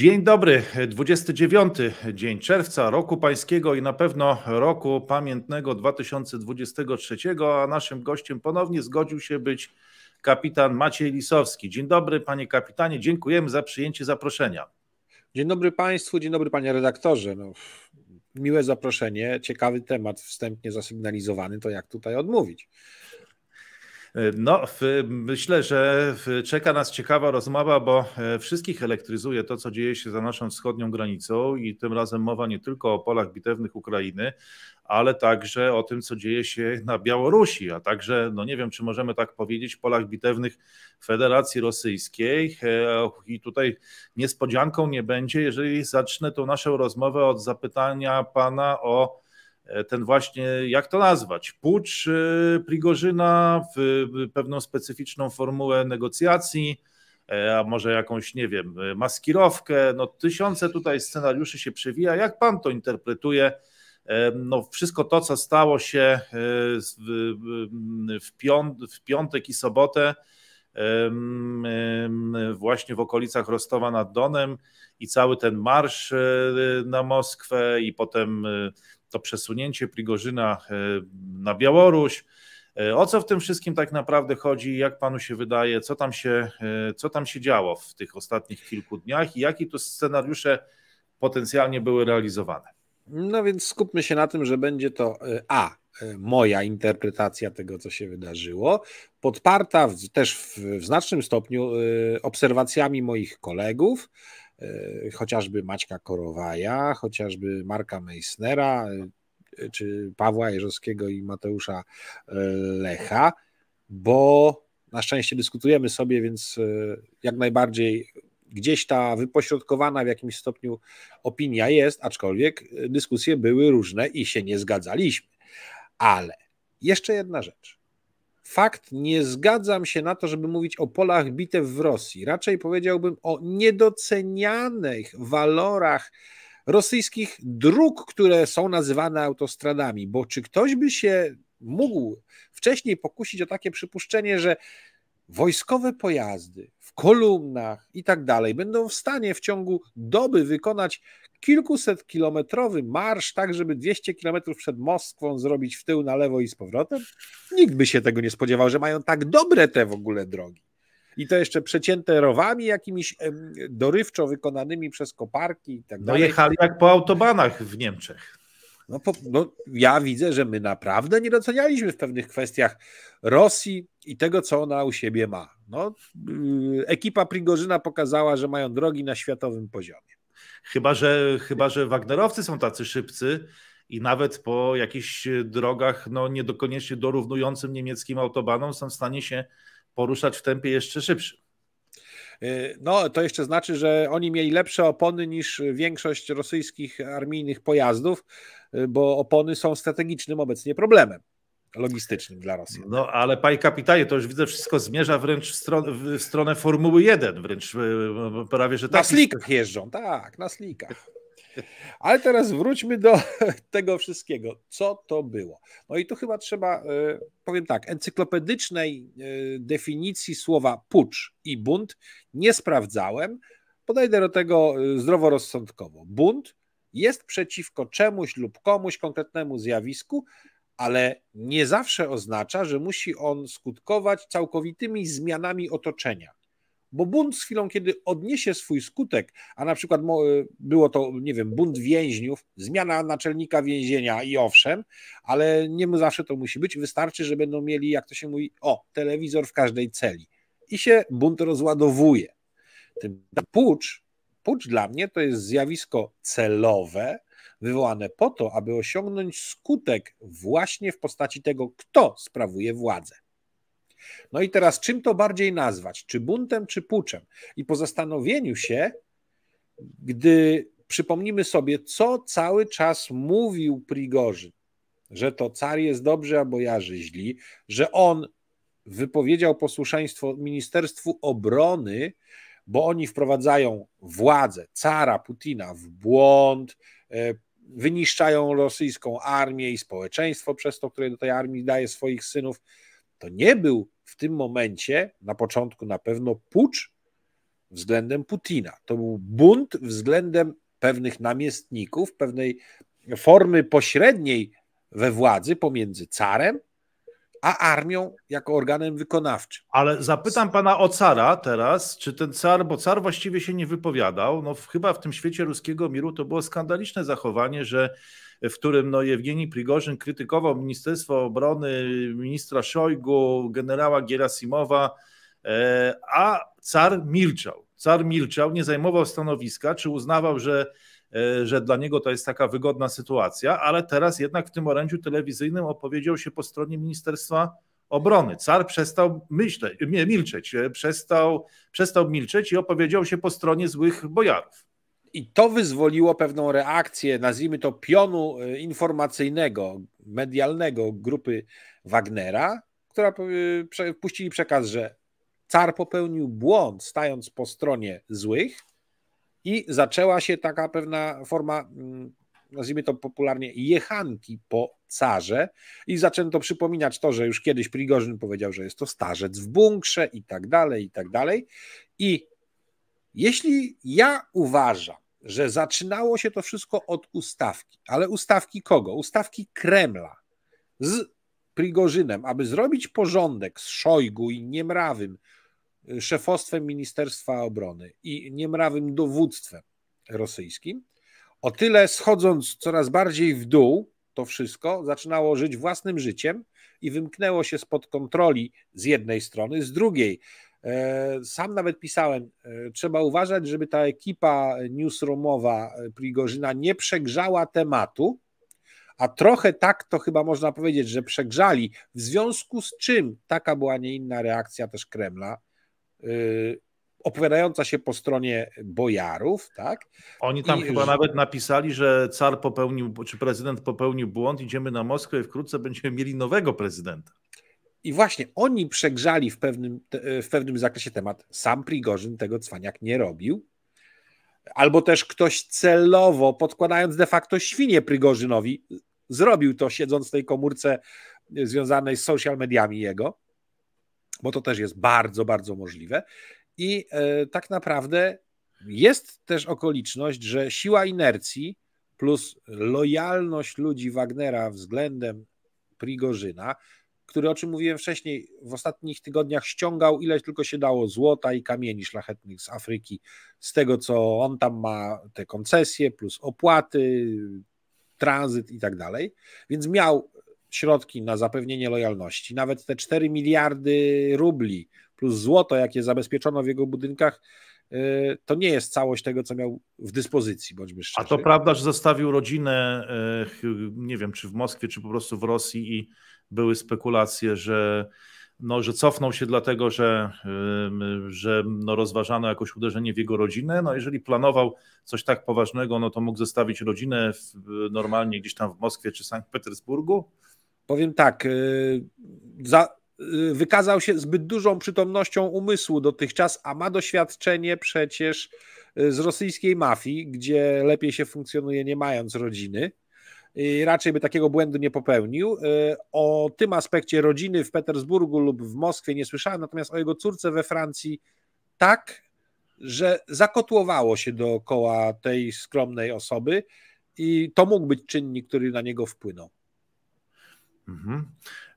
Dzień dobry, 29 dzień czerwca roku pańskiego i na pewno roku pamiętnego 2023, a naszym gościem ponownie zgodził się być kapitan Maciej Lisowski. Dzień dobry panie kapitanie, dziękujemy za przyjęcie zaproszenia. Dzień dobry państwu, dzień dobry panie redaktorze. No, miłe zaproszenie, ciekawy temat wstępnie zasygnalizowany, to jak tutaj odmówić? No, myślę, że czeka nas ciekawa rozmowa, bo e, wszystkich elektryzuje to, co dzieje się za naszą wschodnią granicą i tym razem mowa nie tylko o polach bitewnych Ukrainy, ale także o tym, co dzieje się na Białorusi, a także, no nie wiem, czy możemy tak powiedzieć, polach bitewnych Federacji Rosyjskiej. E, I tutaj niespodzianką nie będzie, jeżeli zacznę tą naszą rozmowę od zapytania pana o E, ten właśnie, jak to nazwać, pucz e, Prigorzyna w pewną specyficzną formułę negocjacji, e, a może jakąś, nie wiem, maskirowkę, no tysiące tutaj scenariuszy się przewija. Jak pan to interpretuje? No wszystko to, co stało się w, piąt, w piątek i sobotę, właśnie w okolicach Rostowa nad Donem i cały ten marsz e, na Moskwę i potem e, to przesunięcie Prigorzyna e, na Białoruś. O co w tym wszystkim tak naprawdę chodzi? Jak panu się wydaje, co tam się, co tam się działo w tych ostatnich kilku dniach i jakie tu scenariusze potencjalnie były realizowane? No więc skupmy się na tym, że będzie to A. E, moja interpretacja tego, co się wydarzyło, podparta w, też w, w, znacznym stopniu e, obserwacjami moich kolegów, e, chociażby Maćka Korowaja, chociażby Marka Meissnera, czy Pawła Jerzowskiego i Mateusza Lecha, bo na szczęście dyskutujemy sobie, więc jak najbardziej gdzieś ta wypośrodkowana w jakimś stopniu opinia jest, aczkolwiek dyskusje były różne i się nie zgadzaliśmy. Ale jeszcze jedna rzecz. Fakt, nie zgadzam się na to, żeby mówić o polach bitew w Rosji. Raczej powiedziałbym o niedocenianych walorach rosyjskich dróg, które są nazywane autostradami, bo czy ktoś by się mógł wcześniej pokusić o takie przypuszczenie, że wojskowe pojazdy w kolumnach i tak dalej będą w stanie w ciągu doby wykonać kilkusetkilometrowy marsz, tak żeby 200 kilometrów przed Moskwą zrobić w tył na lewo i z powrotem? Nikt by się tego nie spodziewał, że mają tak dobre te w ogóle drogi. I to jeszcze przecięte rowami jakimiś em, dorywczo wykonanymi przez koparki i tak no dalej. No jak po autobanach w Niemczech. No, po, no, ja widzę, że my naprawdę nie docenialiśmy w pewnych kwestiach Rosji i tego, co ona u siebie ma. No, y, ekipa Prigorzyna pokazała, że mają drogi na światowym poziomie. Chyba, że, chyba, że Wagnerowcy są tacy szybcy i nawet po jakichś drogach no, niedokoniecznie dorównującym niemieckim autobanom są w stanie się poruszać w tempie jeszcze szybszym. Y, no, to jeszcze znaczy, że oni mieli lepsze opony niż większość rosyjskich armijnych pojazdów, y, bo opony są strategicznym obecnie problemem logistycznym dla Rosji. No ale panie kapitanie, to już widzę, wszystko zmierza wręcz w, stronę, w stronę Formuły 1, wręcz e, prawie, że tak. Na slikach jeżdżą, tak, na slikach. Ale teraz wróćmy do tego wszystkiego. Co to było? No i tu chyba trzeba, e, powiem tak, encyklopedycznej e, definicji słowa pucz i bunt nie sprawdzałem. Podejdę do tego zdroworozsądkowo. Bunt jest przeciwko czemuś lub komuś konkretnemu zjawisku, ale nie zawsze oznacza, że musi on skutkować całkowitymi zmianami otoczenia. Bo bunt z chwilą, kiedy odniesie swój skutek, a na przykład y, było to, nie wiem, bunt więźniów, zmiana naczelnika więzienia i owszem, ale nie zawsze to musi być. Wystarczy, że będą mieli, jak to się mówi, o, telewizor w każdej celi. I się bunt rozładowuje. Pucz, pucz dla mnie to jest zjawisko celowe, wywołane po to, aby osiągnąć skutek właśnie w postaci tego, kto sprawuje władzę. No i teraz, czym to bardziej nazwać? Czy buntem, czy puczem? I po zastanowieniu się, gdy przypomnimy sobie, co cały czas mówił Prigorzy, że to car jest dobrzy, a bojarzy źli, że on wypowiedział posłuszeństwo Ministerstwu Obrony, bo oni wprowadzają władzę cara Putina w błąd, e, wyniszczają rosyjską armię i społeczeństwo, przez to, które do tej armii daje swoich synów, to nie był w tym momencie, na początku na pewno, pucz względem Putina. To był bunt względem pewnych namiestników, pewnej formy pośredniej we władzy pomiędzy carem a armią jako organem wykonawczym. Ale zapytam pana o cara teraz, czy ten car, bo car właściwie się nie wypowiadał, no chyba w tym świecie ruskiego miru to było skandaliczne zachowanie, że w którym no, Jewgeni Prigorzyn krytykował Ministerstwo Obrony, ministra Szojgu, generała Gierasimowa, e, a car milczał. Car milczał, nie zajmował stanowiska, czy uznawał, że E, że dla niego to jest taka wygodna sytuacja, ale teraz jednak w tym orędziu telewizyjnym opowiedział się po stronie Ministerstwa Obrony. Car przestał myśleć, e, milczeć, e, przestał, przestał milczeć i opowiedział się po stronie złych bojarów. I to wyzwoliło pewną reakcję, nazwijmy to pionu informacyjnego, medialnego grupy Wagnera, która puścili przekaz, że car popełnił błąd, stając po stronie złych, i zaczęła się taka pewna forma, mm, nazwijmy to popularnie, jechanki po carze i zaczęto przypominać to, że już kiedyś Prigorzyn powiedział, że jest to starzec w bunkrze i tak dalej, i tak dalej. I jeśli ja uważam, że zaczynało się to wszystko od ustawki, ale ustawki kogo? Ustawki Kremla z Prigorzynem, aby zrobić porządek z Szojgu i Niemrawym, szefostwem Ministerstwa Obrony i niemrawym dowództwem rosyjskim, o tyle schodząc coraz bardziej w dół, to wszystko zaczynało żyć własnym życiem i wymknęło się spod kontroli z jednej strony, z drugiej. E, sam nawet pisałem, e, trzeba uważać, żeby ta ekipa newsroomowa e, Prigorzyna nie przegrzała tematu, a trochę tak to chyba można powiedzieć, że przegrzali, w związku z czym taka była nie inna reakcja też Kremla Y, opowiadająca się po stronie bojarów, tak? Oni tam I chyba że... nawet napisali, że car popełnił, czy prezydent popełnił błąd, idziemy na Moskwę i wkrótce będziemy mieli nowego prezydenta. I właśnie oni przegrzali w pewnym, y, w pewnym zakresie temat. Sam Prigorzyn tego cwaniak nie robił. Albo też ktoś celowo, podkładając de facto świnie Prigorzynowi, zrobił to siedząc w tej komórce y, związanej z social mediami jego bo to też jest bardzo, bardzo możliwe. I e, tak naprawdę jest też okoliczność, że siła inercji plus lojalność ludzi Wagnera względem Prigorzyna, który, o czym mówiłem wcześniej, w ostatnich tygodniach ściągał ile tylko się dało złota i kamieni szlachetnych z Afryki, z tego co on tam ma, te koncesje, plus opłaty, tranzyt i tak dalej. Więc miał środki na zapewnienie lojalności, nawet te 4 miliardy rubli plus złoto, jakie zabezpieczono w jego budynkach, y, to nie jest całość tego, co miał w dyspozycji, bądźmy szczerzy. A to prawda, że zostawił rodzinę, y, nie wiem, czy w Moskwie, czy po prostu w Rosji i były spekulacje, że, no, że cofnął się dlatego, że, y, że no, rozważano jakoś uderzenie w jego rodzinę. No, jeżeli planował coś tak poważnego, no to mógł zostawić rodzinę w, normalnie gdzieś tam w Moskwie czy Sankt Petersburgu powiem tak, y, za, y, wykazał się zbyt dużą przytomnością umysłu dotychczas, a ma doświadczenie przecież y, z rosyjskiej mafii, gdzie lepiej się funkcjonuje nie mając rodziny. I raczej by takiego błędu nie popełnił. O tym aspekcie rodziny w Petersburgu lub w Moskwie nie słyszałem, natomiast o jego córce we Francji tak, że zakotłowało się dookoła tej skromnej osoby i to mógł być czynnik, który na niego wpłynął. Mhm.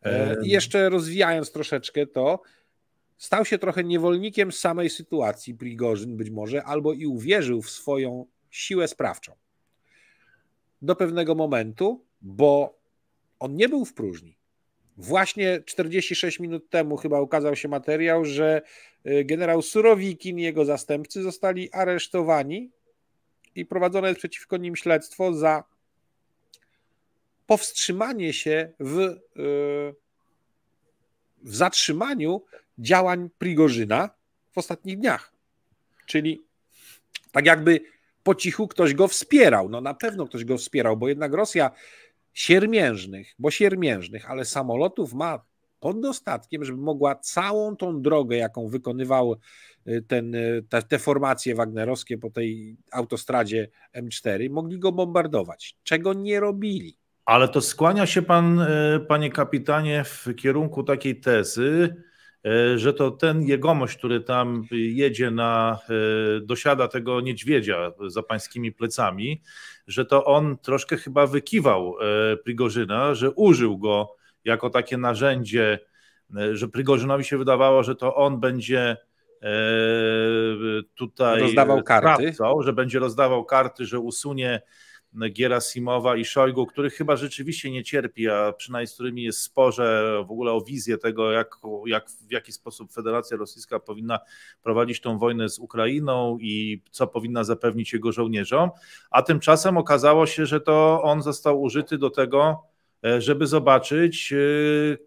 E, I jeszcze rozwijając troszeczkę to, stał się trochę niewolnikiem samej sytuacji Prigorzyn być może, albo i uwierzył w swoją siłę sprawczą. Do pewnego momentu, bo on nie był w próżni. Właśnie 46 minut temu chyba ukazał się materiał, że e, generał Surowikin i jego zastępcy zostali aresztowani i prowadzone jest przeciwko nim śledztwo za powstrzymanie się w, e, w zatrzymaniu działań Prigorzyna w ostatnich dniach. Czyli tak jakby po cichu ktoś go wspierał. No na pewno ktoś go wspierał, bo jednak Rosja siermiężnych, bo siermiężnych, ale samolotów ma pod dostatkiem, żeby mogła całą tą drogę, jaką wykonywał e, ten, e, te, te, formacje wagnerowskie po tej autostradzie M4, mogli go bombardować, czego nie robili. Ale to skłania się pan, e, panie kapitanie, w kierunku takiej tezy, e, że to ten jegomość, który tam jedzie na, e, dosiada tego niedźwiedzia za pańskimi plecami, że to on troszkę chyba wykiwał Prigorzyna, że użył go jako takie narzędzie, że Prigorzynowi się wydawało, że to on będzie tutaj rozdawał karty, że będzie rozdawał karty, że usunie Gierasimowa i Szojgu, który chyba rzeczywiście nie cierpi, a przynajmniej z którymi jest sporze w ogóle o wizję tego, jak, jak, w jaki sposób Federacja Rosyjska powinna prowadzić tą wojnę z Ukrainą i co powinna zapewnić jego żołnierzom, a tymczasem okazało się, że to on został użyty do tego, E, żeby zobaczyć, e,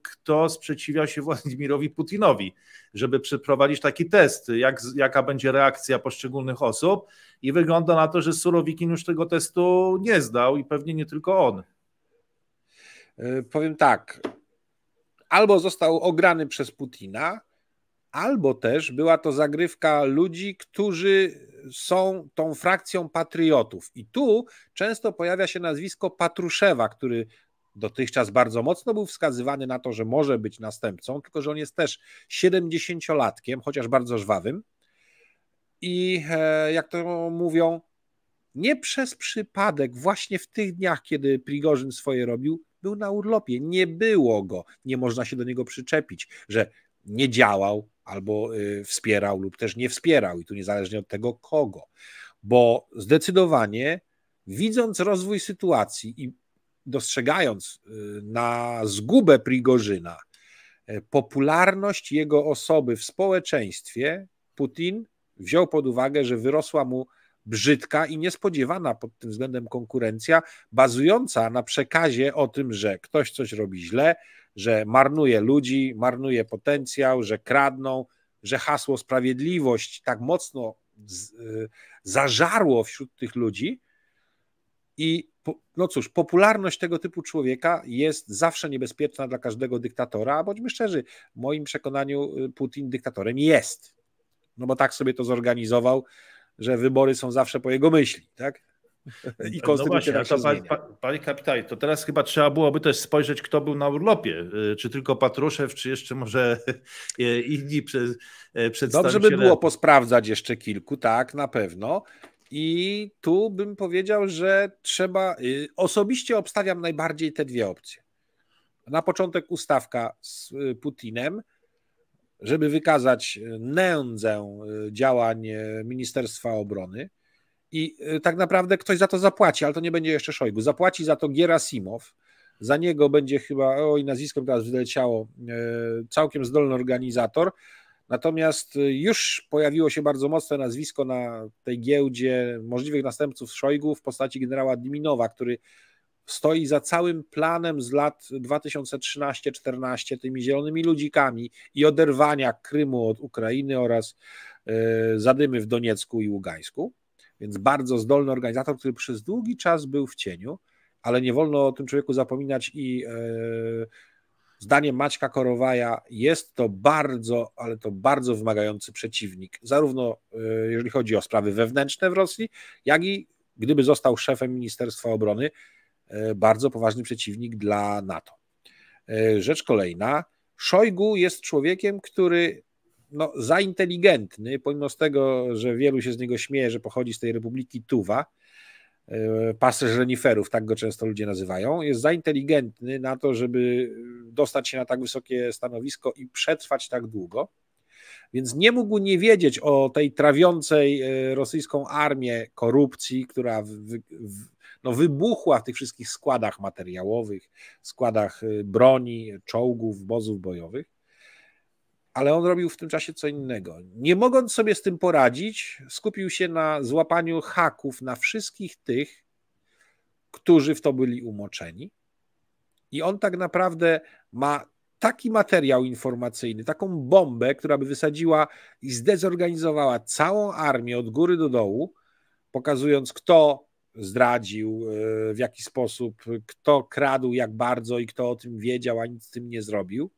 kto sprzeciwia się Władimirowi Putinowi, żeby przeprowadzić taki test, jak, jaka będzie reakcja poszczególnych osób. I wygląda na to, że Surowikin już tego testu nie zdał i pewnie nie tylko on. E, powiem tak. Albo został ograny przez Putina, albo też była to zagrywka ludzi, którzy są tą frakcją patriotów. I tu często pojawia się nazwisko Patruszewa, który dotychczas bardzo mocno był wskazywany na to, że może być następcą, tylko że on jest też 70-latkiem, chociaż bardzo żwawym. I e, jak to mówią, nie przez przypadek, właśnie w tych dniach, kiedy Prigorzyn swoje robił, był na urlopie, nie było go, nie można się do niego przyczepić, że nie działał albo y, wspierał lub też nie wspierał i tu niezależnie od tego kogo, bo zdecydowanie widząc rozwój sytuacji i dostrzegając y, na zgubę Prigorzyna y, popularność jego osoby w społeczeństwie, Putin wziął pod uwagę, że wyrosła mu brzydka i niespodziewana pod tym względem konkurencja, bazująca na przekazie o tym, że ktoś coś robi źle, że marnuje ludzi, marnuje potencjał, że kradną, że hasło sprawiedliwość tak mocno z, y, zażarło wśród tych ludzi, i no cóż, popularność tego typu człowieka jest zawsze niebezpieczna dla każdego dyktatora, a bądźmy szczerzy, w moim przekonaniu y, Putin dyktatorem jest. No bo tak sobie to zorganizował, że wybory są zawsze po jego myśli, tak? I no konstytucja no właśnie, tak to, panie, panie kapitanie, to teraz chyba trzeba byłoby też spojrzeć, kto był na urlopie. Y, czy tylko Patruszew, czy jeszcze może y, inni przedstawiciele. Dobrze by było posprawdzać jeszcze kilku, tak, na pewno. I tu bym powiedział, że trzeba. Y, osobiście obstawiam najbardziej te dwie opcje. Na początek ustawka z y, Putinem, żeby wykazać y, nędzę działań Ministerstwa Obrony. I tak naprawdę ktoś za to zapłaci, ale to nie będzie jeszcze Szojgu. Zapłaci za to Gierasimow. Za niego będzie chyba, i nazwiskiem teraz wyleciało, całkiem zdolny organizator. Natomiast y, już pojawiło się bardzo mocne nazwisko na tej giełdzie możliwych następców Szojgu w postaci generała Dminowa, który stoi za całym planem z lat 2013-14, tymi zielonymi ludzikami i oderwania Krymu od Ukrainy oraz y, zadymy w Doniecku i Ługańsku. Więc bardzo zdolny organizator, który przez długi czas był w cieniu, ale nie wolno o tym człowieku zapominać i y, Zdaniem Maćka Korowaja jest to bardzo, ale to bardzo wymagający przeciwnik, zarówno e, jeżeli chodzi o sprawy wewnętrzne w Rosji, jak i gdyby został szefem Ministerstwa Obrony, e, bardzo poważny przeciwnik dla NATO. E, rzecz kolejna. Szojgu jest człowiekiem, który no, za inteligentny, pomimo z tego, że wielu się z niego śmieje, że pochodzi z tej Republiki Tuwa, E, pasterz reniferów, tak go często ludzie nazywają, jest za inteligentny na to, żeby dostać się na tak wysokie stanowisko i przetrwać tak długo. Więc nie mógł nie wiedzieć o tej trawiącej e, rosyjską armię korupcji, która w, w, no wybuchła w tych wszystkich składach materiałowych, składach e, broni, czołgów, wozów bojowych ale on robił w tym czasie co innego. Nie mogąc sobie z tym poradzić, skupił się na złapaniu haków na wszystkich tych, którzy w to byli umoczeni. I on tak naprawdę ma taki materiał informacyjny, taką bombę, która by wysadziła i zdezorganizowała całą armię od góry do dołu, pokazując kto zdradził, e, w jaki sposób, kto kradł jak bardzo i kto o tym wiedział, a nic z tym nie zrobił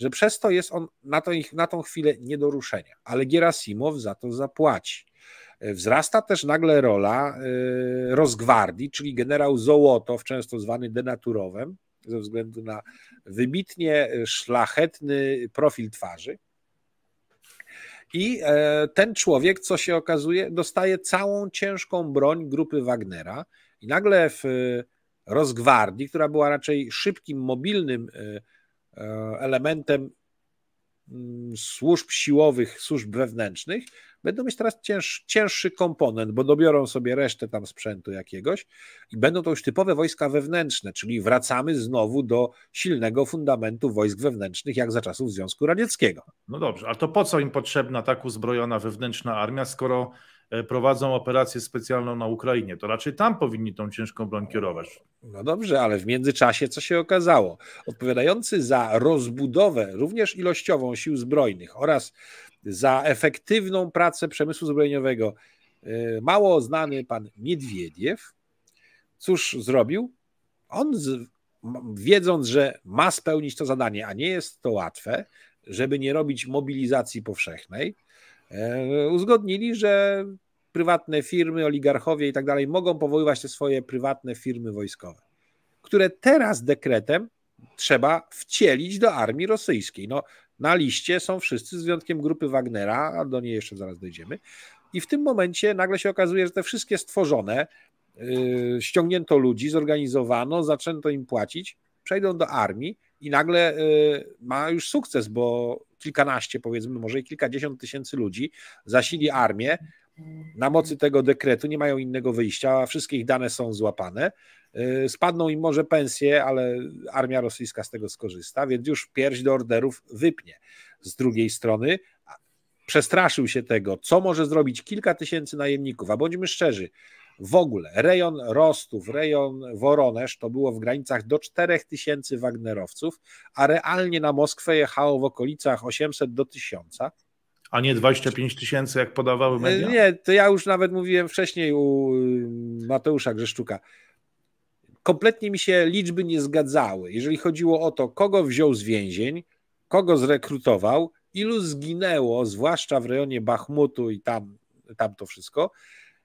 że przez to jest on na, to na tą chwilę nie do ruszenia, ale Gierasimow za to zapłaci. E, wzrasta też nagle rola e, rozgwardii, czyli generał Zołotow, często zwany denaturowem, ze względu na wybitnie e, szlachetny profil twarzy. I ten człowiek, co się okazuje, dostaje całą ciężką broń grupy Wagnera, i nagle w rozgwardii, która była raczej szybkim, mobilnym E, elementem mm, służb siłowych, służb wewnętrznych, będą mieć teraz cięż, cięższy komponent, bo dobiorą sobie resztę tam sprzętu jakiegoś i będą to już typowe wojska wewnętrzne, czyli wracamy znowu do silnego fundamentu wojsk wewnętrznych, jak za czasów Związku Radzieckiego. No dobrze, a to po co im potrzebna tak uzbrojona wewnętrzna armia, skoro E, prowadzą operację specjalną na Ukrainie. To raczej tam powinni tą ciężką broń kierować. No dobrze, ale w międzyczasie co się okazało? Odpowiadający za rozbudowę, również ilościową sił zbrojnych oraz za efektywną pracę przemysłu zbrojeniowego, e, mało znany pan Miedwiediew, cóż zrobił? On, z, wiedząc, że ma spełnić to zadanie, a nie jest to łatwe, żeby nie robić mobilizacji powszechnej, E, uzgodnili, że prywatne firmy, oligarchowie i tak dalej mogą powoływać te swoje prywatne firmy wojskowe, które teraz dekretem trzeba wcielić do armii rosyjskiej. No, na liście są wszyscy z wyjątkiem grupy Wagnera, a do niej jeszcze zaraz dojdziemy. I w tym momencie nagle się okazuje, że te wszystkie stworzone, yy, ściągnięto ludzi, zorganizowano, zaczęto im płacić, przejdą do armii i nagle yy, ma już sukces, bo kilkanaście, powiedzmy, może i kilkadziesiąt tysięcy ludzi, zasili armię. Na mocy tego dekretu nie mają innego wyjścia, wszystkie ich dane są złapane. Y, spadną im może pensje, ale armia rosyjska z tego skorzysta, więc już pierś do orderów wypnie. Z drugiej strony przestraszył się tego, co może zrobić kilka tysięcy najemników, a bądźmy szczerzy, w ogóle rejon Rostów, rejon Woronesz to było w granicach do 4000 Wagnerowców, a realnie na Moskwę jechało w okolicach 800 do 1000. A nie 25 tysięcy, jak podawały e, media? Nie, to ja już nawet mówiłem wcześniej u y, Mateusza Grzeszczuka kompletnie mi się liczby nie zgadzały, jeżeli chodziło o to, kogo wziął z więzień, kogo zrekrutował, ilu zginęło, zwłaszcza w rejonie Bachmutu i tam, tam to wszystko,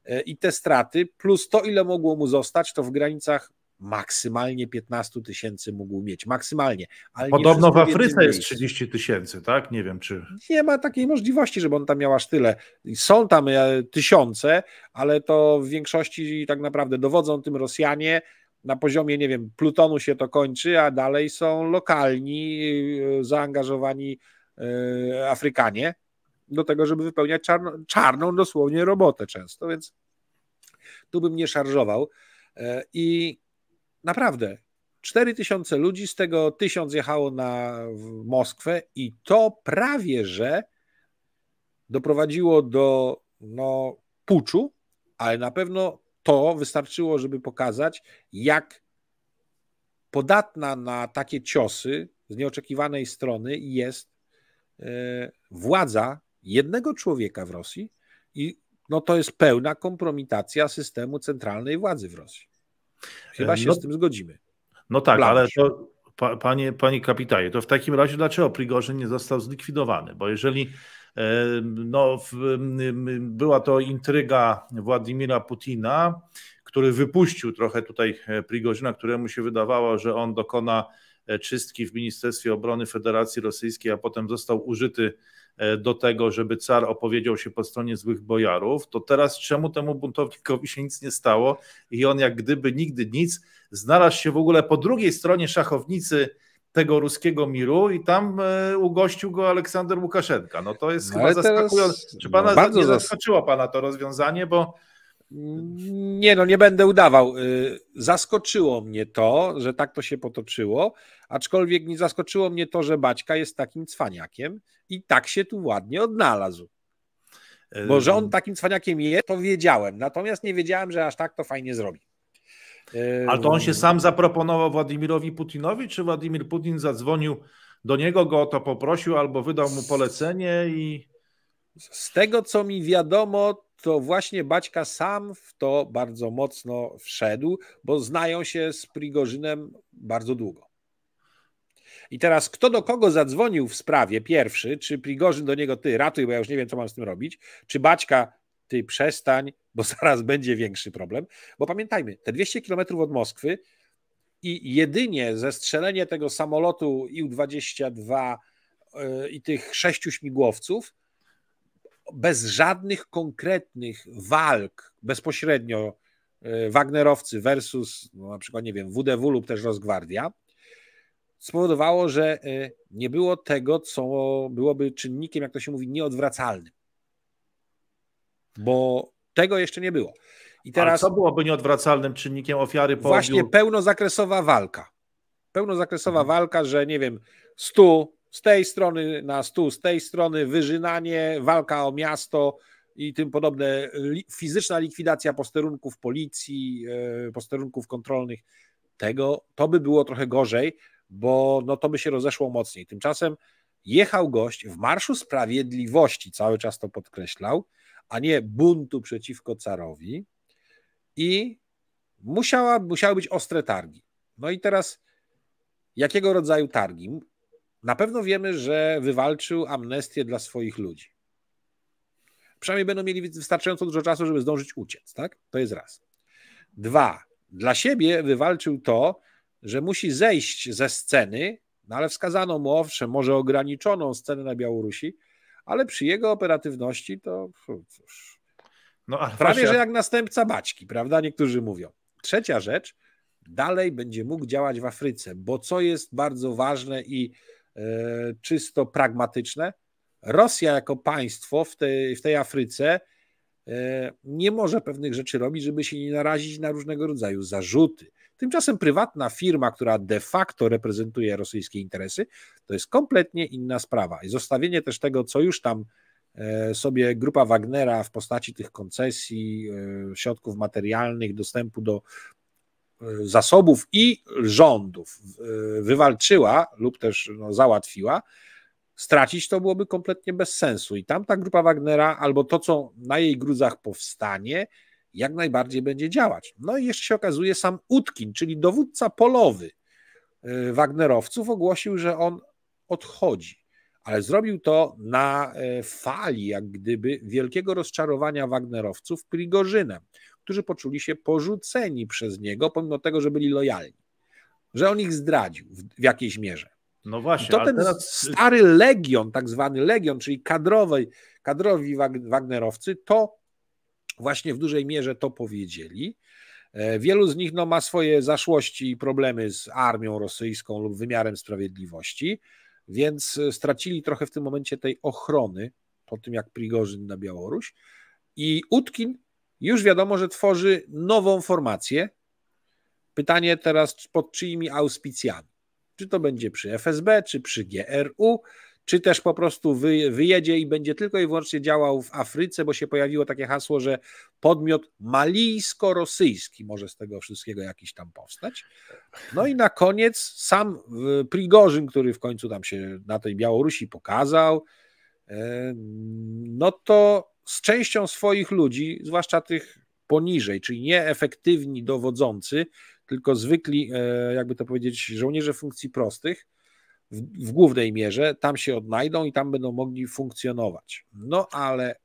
E, i te straty, plus to, ile mogło mu zostać, to w granicach maksymalnie 15 tysięcy mógł mieć, maksymalnie. Podobno w Afryce jest 30 tysięcy, tak? Nie wiem czy... Nie ma takiej możliwości, żeby on tam miał aż tyle. Są tam e, tysiące, ale to w większości tak naprawdę dowodzą tym Rosjanie, na poziomie, nie wiem, Plutonu się to kończy, a dalej są lokalni, e, zaangażowani Afrykanie, do tego, żeby wypełniać czarno, czarną dosłownie robotę często, więc tu bym nie szarżował. E, I naprawdę 4000 ludzi, z tego 1000 jechało na Moskwę i to prawie że doprowadziło do no, puczu, ale na pewno to wystarczyło, żeby pokazać, jak podatna na takie ciosy z nieoczekiwanej strony jest e, władza jednego człowieka w Rosji i no to jest pełna kompromitacja systemu centralnej władzy w Rosji. Chyba e, się no, z tym zgodzimy. No tak, Plan ale to, pa, panie, panie kapitanie, to w takim razie dlaczego Prigorzyn nie został zlikwidowany? Bo jeżeli e, no, była to intryga Władimira Putina, który wypuścił trochę tutaj e, Prigorzyna, któremu się wydawało, że on dokona czystki w Ministerstwie Obrony Federacji Rosyjskiej, a potem został użyty E, do tego, żeby car opowiedział się po stronie złych bojarów, to teraz czemu temu buntownikowi się nic nie stało i on jak gdyby nigdy nic znalazł się w ogóle po drugiej stronie szachownicy tego ruskiego miru i tam e, ugościł go Aleksander Łukaszenka. No to jest no chyba zaskakujące. Czy pana no, nie zaskoczyło pana to rozwiązanie, bo nie, no nie będę udawał. Y, zaskoczyło mnie to, że tak to się potoczyło, aczkolwiek nie zaskoczyło mnie to, że Baćka jest takim cwaniakiem i tak się tu ładnie odnalazł. Bo że on takim cwaniakiem jest, to wiedziałem, natomiast nie wiedziałem, że aż tak to fajnie zrobi. Ale to on się sam zaproponował Władimirowi Putinowi, czy Władimir Putin zadzwonił do niego, go o to poprosił albo wydał mu polecenie i... Z tego, co mi wiadomo, to właśnie Baćka sam w to bardzo mocno wszedł, bo znają się z Prigorzynem bardzo długo. I teraz kto do kogo zadzwonił w sprawie pierwszy, czy Prigorzyn do niego, ty ratuj, bo ja już nie wiem, co mam z tym robić, czy Baćka, ty przestań, bo zaraz będzie większy problem. Bo pamiętajmy, te 200 kilometrów od Moskwy i jedynie zestrzelenie tego samolotu IU-22 e, i tych sześciu śmigłowców bez żadnych konkretnych walk bezpośrednio e, Wagnerowcy versus no, na przykład, nie wiem, WDW lub też Rozgwardia spowodowało, że e, nie było tego, co byłoby czynnikiem, jak to się mówi, nieodwracalnym. Bo tego jeszcze nie było. I teraz. Ale co byłoby nieodwracalnym czynnikiem ofiary po Właśnie pełnozakresowa walka. Pełnozakresowa mhm. walka, że nie wiem, 100 z tej strony na stół, z tej strony wyżynanie, walka o miasto i tym podobne, fizyczna likwidacja posterunków policji, e, posterunków kontrolnych, tego to by było trochę gorzej, bo no to by się rozeszło mocniej. Tymczasem jechał gość w Marszu Sprawiedliwości, cały czas to podkreślał, a nie buntu przeciwko carowi i musiała, musiały być ostre targi. No i teraz jakiego rodzaju targi? Na pewno wiemy, że wywalczył amnestię dla swoich ludzi. Przynajmniej będą mieli wystarczająco dużo czasu, żeby zdążyć uciec, tak? To jest raz. Dwa, dla siebie wywalczył to, że musi zejść ze sceny, no ale wskazano mu owszem, może ograniczoną scenę na Białorusi, ale przy jego operatywności to cóż, no, prawie właśnie... że jak następca Baćki, prawda? Niektórzy mówią. Trzecia rzecz, dalej będzie mógł działać w Afryce, bo co jest bardzo ważne i E, czysto pragmatyczne. Rosja jako państwo w tej, w tej Afryce e, nie może pewnych rzeczy robić, żeby się nie narazić na różnego rodzaju zarzuty. Tymczasem prywatna firma, która de facto reprezentuje rosyjskie interesy, to jest kompletnie inna sprawa. I zostawienie też tego, co już tam e, sobie grupa Wagnera w postaci tych koncesji, środków materialnych, dostępu do zasobów i rządów wywalczyła lub też no, załatwiła, stracić to byłoby kompletnie bez sensu. I tamta grupa Wagnera, albo to, co na jej gruzach powstanie, jak najbardziej będzie działać. No i jeszcze się okazuje, sam Utkin, czyli dowódca polowy y, Wagnerowców, ogłosił, że on odchodzi. Ale zrobił to na e, fali, jak gdyby, wielkiego rozczarowania Wagnerowców Prigorzynem którzy poczuli się porzuceni przez niego, pomimo tego, że byli lojalni. Że on ich zdradził w, w jakiejś mierze. No właśnie. I to ten teraz... stary legion, tak zwany legion, czyli kadrowej, kadrowi Wagnerowcy, to właśnie w dużej mierze to powiedzieli. E, wielu z nich no, ma swoje zaszłości i problemy z armią rosyjską lub wymiarem sprawiedliwości, więc e, stracili trochę w tym momencie tej ochrony po tym, jak Prigorzyn na Białoruś. I Utkin już wiadomo, że tworzy nową formację. Pytanie teraz, pod czyimi auspicjami? Czy to będzie przy FSB, czy przy GRU, czy też po prostu wy, wyjedzie i będzie tylko i wyłącznie działał w Afryce, bo się pojawiło takie hasło, że podmiot malijsko-rosyjski może z tego wszystkiego jakiś tam powstać. No i na koniec sam Prigorzyn, który w końcu tam się na tej Białorusi pokazał, e, no to z częścią swoich ludzi, zwłaszcza tych poniżej, czyli nieefektywni dowodzący, tylko zwykli, e, jakby to powiedzieć, żołnierze funkcji prostych, w, w głównej mierze tam się odnajdą i tam będą mogli funkcjonować. No ale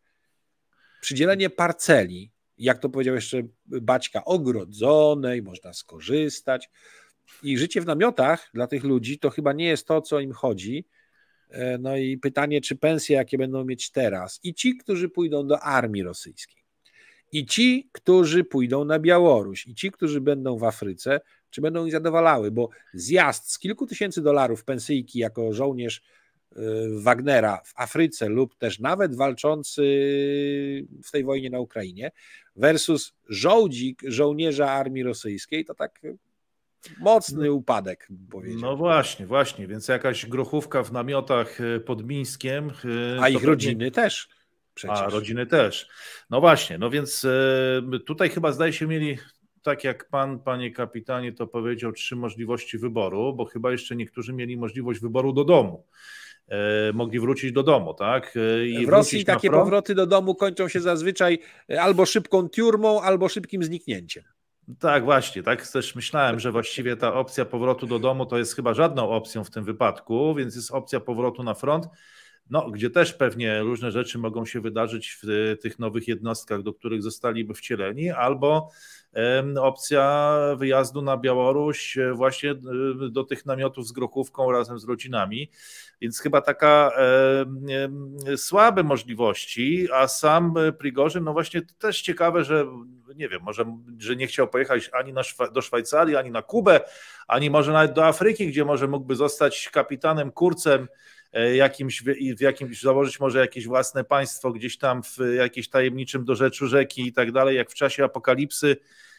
przydzielenie parceli, jak to powiedział jeszcze Baćka, ogrodzonej, można skorzystać. I życie w namiotach dla tych ludzi to chyba nie jest to, co im chodzi, E, no i pytanie, czy pensje, jakie będą mieć teraz, i ci, którzy pójdą do armii rosyjskiej, i ci, którzy pójdą na Białoruś, i ci, którzy będą w Afryce, czy będą ich zadowalały, bo zjazd z kilku tysięcy dolarów pensyjki jako żołnierz e, Wagnera w Afryce lub też nawet walczący w tej wojnie na Ukrainie versus żołdzik żołnierza armii rosyjskiej, to tak Mocny no- upadek, powiedział. No właśnie, właśnie, więc jakaś grochówka w namiotach e, pod Mińskiem. E, A ich rodziny nie... też. Przecież. A rodziny też. No właśnie, no więc e, tutaj chyba zdaje się mieli, tak jak pan, panie kapitanie, to powiedział, trzy możliwości wyboru, bo chyba jeszcze niektórzy mieli możliwość wyboru do domu. mogli wrócić do domu, tak? I w Rosji takie powroty do domu kończą się zazwyczaj albo szybką tiurmą, albo szybkim zniknięciem. Tak, właśnie, tak też myślałem, że właściwie ta opcja powrotu do domu to jest chyba żadną opcją w tym wypadku, więc jest opcja powrotu na front no, gdzie też pewnie różne rzeczy mogą się wydarzyć w e, tych nowych jednostkach, do których zostaliby wcieleni, albo opcja wyjazdu na Białoruś e, właśnie e, do tych namiotów z Grochówką razem z rodzinami, więc chyba taka słabe możliwości, a sam Prigorzyn, no właśnie też ciekawe, że nie wiem, może że nie chciał pojechać ani Szwa do Szwajcarii, ani na Kubę, ani może nawet do Afryki, gdzie może mógłby zostać kapitanem, kurcem, E, jakimś, w jakimś, założyć może jakieś własne państwo gdzieś tam w jakimś tajemniczym dorzeczu rzeki i tak dalej, jak w czasie apokalipsy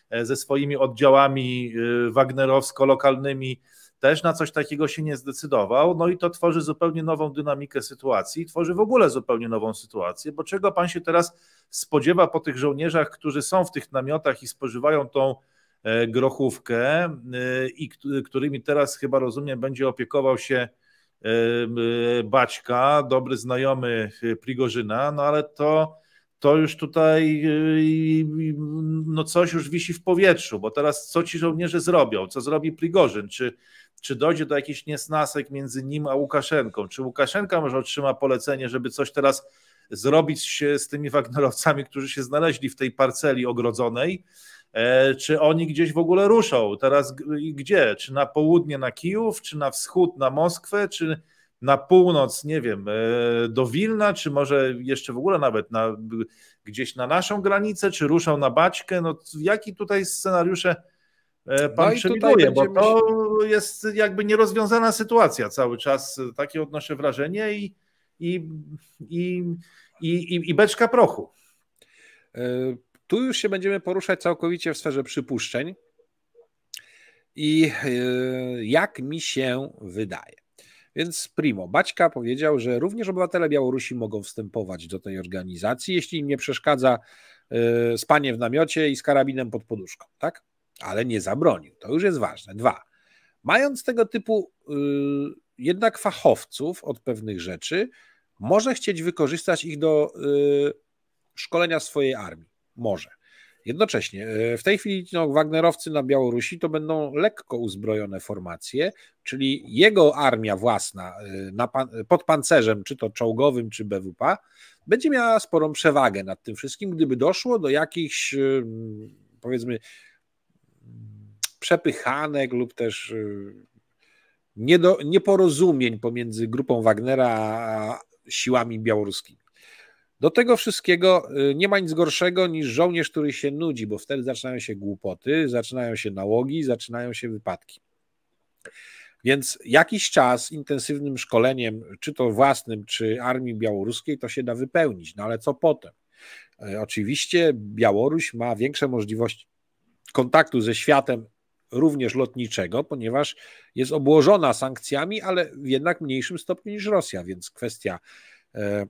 e, ze swoimi oddziałami e, wagnerowsko-lokalnymi, też na coś takiego się nie zdecydował. No i to tworzy zupełnie nową dynamikę sytuacji, tworzy w ogóle zupełnie nową sytuację, bo czego pan się teraz spodziewa po tych żołnierzach, którzy są w tych namiotach i spożywają tą grochówkę i którymi teraz chyba rozumiem będzie opiekował się E, Baćka, dobry znajomy e, Prigorzyna, no ale to, to już tutaj e, no coś już wisi w powietrzu, bo teraz co ci żołnierze zrobią, co zrobi Prigorzyn, czy, czy dojdzie do jakichś niesnasek między nim a Łukaszenką, czy Łukaszenka może otrzyma polecenie, żeby coś teraz zrobić z tymi Wagnerowcami, którzy się znaleźli w tej parceli ogrodzonej, E, czy oni gdzieś w ogóle ruszą, teraz gdzie, czy na południe na Kijów, czy na wschód na Moskwę, czy na północ, nie wiem, e, do Wilna, czy może jeszcze w ogóle nawet na, gdzieś na naszą granicę, czy ruszą na Baćkę, no jaki tutaj scenariusze e, pan no przewiduje, bo to się... jest jakby nierozwiązana sytuacja cały czas, takie odnoszę wrażenie i, i, i, i, i, i beczka prochu. Tu już się będziemy poruszać całkowicie w sferze przypuszczeń i e, jak mi się wydaje. Więc primo, Baćka powiedział, że również obywatele Białorusi mogą wstępować do tej organizacji, jeśli im nie przeszkadza e, spanie w namiocie i z karabinem pod poduszką, tak? Ale nie zabronił, to już jest ważne. Dwa, mając tego typu yy, jednak fachowców od pewnych rzeczy, może chcieć wykorzystać ich do yy, szkolenia swojej armii może. Jednocześnie e, w tej chwili no, Wagnerowcy na Białorusi to będą lekko uzbrojone formacje, czyli jego armia własna e, na, pod pancerzem, czy to czołgowym, czy BWP, będzie miała sporą przewagę nad tym wszystkim, gdyby doszło do jakichś e, powiedzmy przepychanek lub też niedo, nieporozumień pomiędzy grupą Wagnera a siłami białoruskimi. Do tego wszystkiego y, nie ma nic gorszego niż żołnierz, który się nudzi, bo wtedy zaczynają się głupoty, zaczynają się nałogi, zaczynają się wypadki. Więc jakiś czas intensywnym szkoleniem, czy to własnym, czy armii białoruskiej, to się da wypełnić. No ale co potem? E, oczywiście Białoruś ma większe możliwości kontaktu ze światem również lotniczego, ponieważ jest obłożona sankcjami, ale w jednak mniejszym stopniu niż Rosja, więc kwestia e,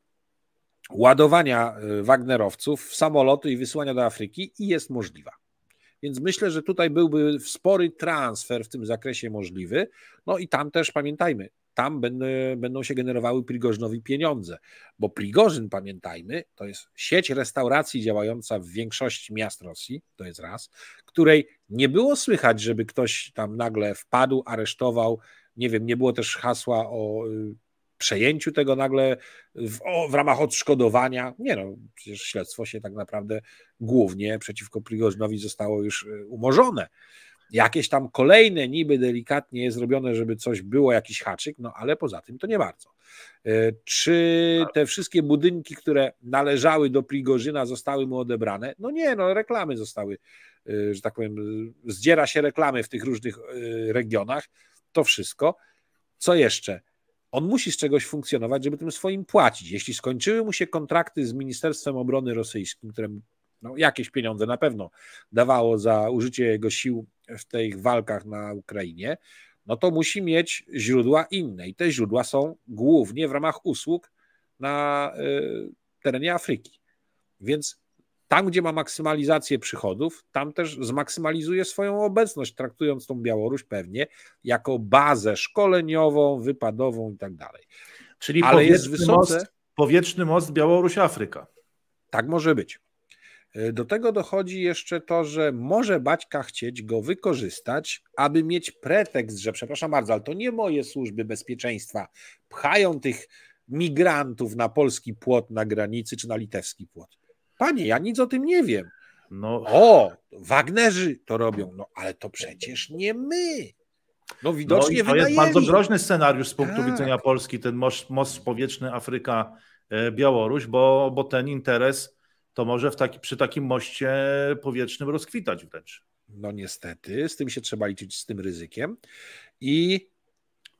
ładowania y, Wagnerowców w samoloty i wysłania do Afryki i jest możliwa. Więc myślę, że tutaj byłby spory transfer w tym zakresie możliwy. No i tam też pamiętajmy, tam będą, się generowały Prigorzynowi pieniądze, bo Prigorzyn, pamiętajmy, to jest sieć restauracji działająca w większości miast Rosji, to jest raz, której nie było słychać, żeby ktoś tam nagle wpadł, aresztował, nie wiem, nie było też hasła o y, przejęciu tego nagle w, o, w, ramach odszkodowania. Nie no, przecież śledztwo się tak naprawdę głównie przeciwko Prigorznowi zostało już e, umorzone. Jakieś tam kolejne niby delikatnie zrobione, żeby coś było, jakiś haczyk, no ale poza tym to nie bardzo. E, czy tak. te wszystkie budynki, które należały do Prigorzyna, zostały mu odebrane? No nie, no reklamy zostały, e, że tak powiem, zdziera się reklamy w tych różnych regionach. To wszystko. Co jeszcze? on musi z czegoś funkcjonować, żeby tym swoim płacić. Jeśli skończyły mu się kontrakty z Ministerstwem Obrony Rosyjskim, które no, jakieś pieniądze na pewno dawało za użycie jego sił w tych walkach na Ukrainie, no to musi mieć źródła inne. I te źródła są głównie w ramach usług na y, terenie Afryki. Więc tam, gdzie ma maksymalizację przychodów, tam też zmaksymalizuje swoją obecność, traktując tą Białoruś pewnie jako bazę szkoleniową, wypadową i tak dalej. Czyli Ale jest wysoce... Most, powietrzny most Białoruś-Afryka. Tak może być. Do tego dochodzi jeszcze to, że może Baćka chcieć go wykorzystać, aby mieć pretekst, że przepraszam bardzo, ale to nie moje służby bezpieczeństwa pchają tych migrantów na polski płot na granicy czy na litewski płot. Panie, ja nic o tym nie wiem. No. O, Wagnerzy to robią, no ale to przecież nie my. No widocznie no to wynajęli. jest bardzo groźny scenariusz z punktu tak. widzenia Polski, ten most, most powietrzny Afryka-Białoruś, e, bo, bo ten interes to może w taki, przy takim moście powietrznym rozkwitać wręcz. No niestety, z tym się trzeba liczyć, z tym ryzykiem. I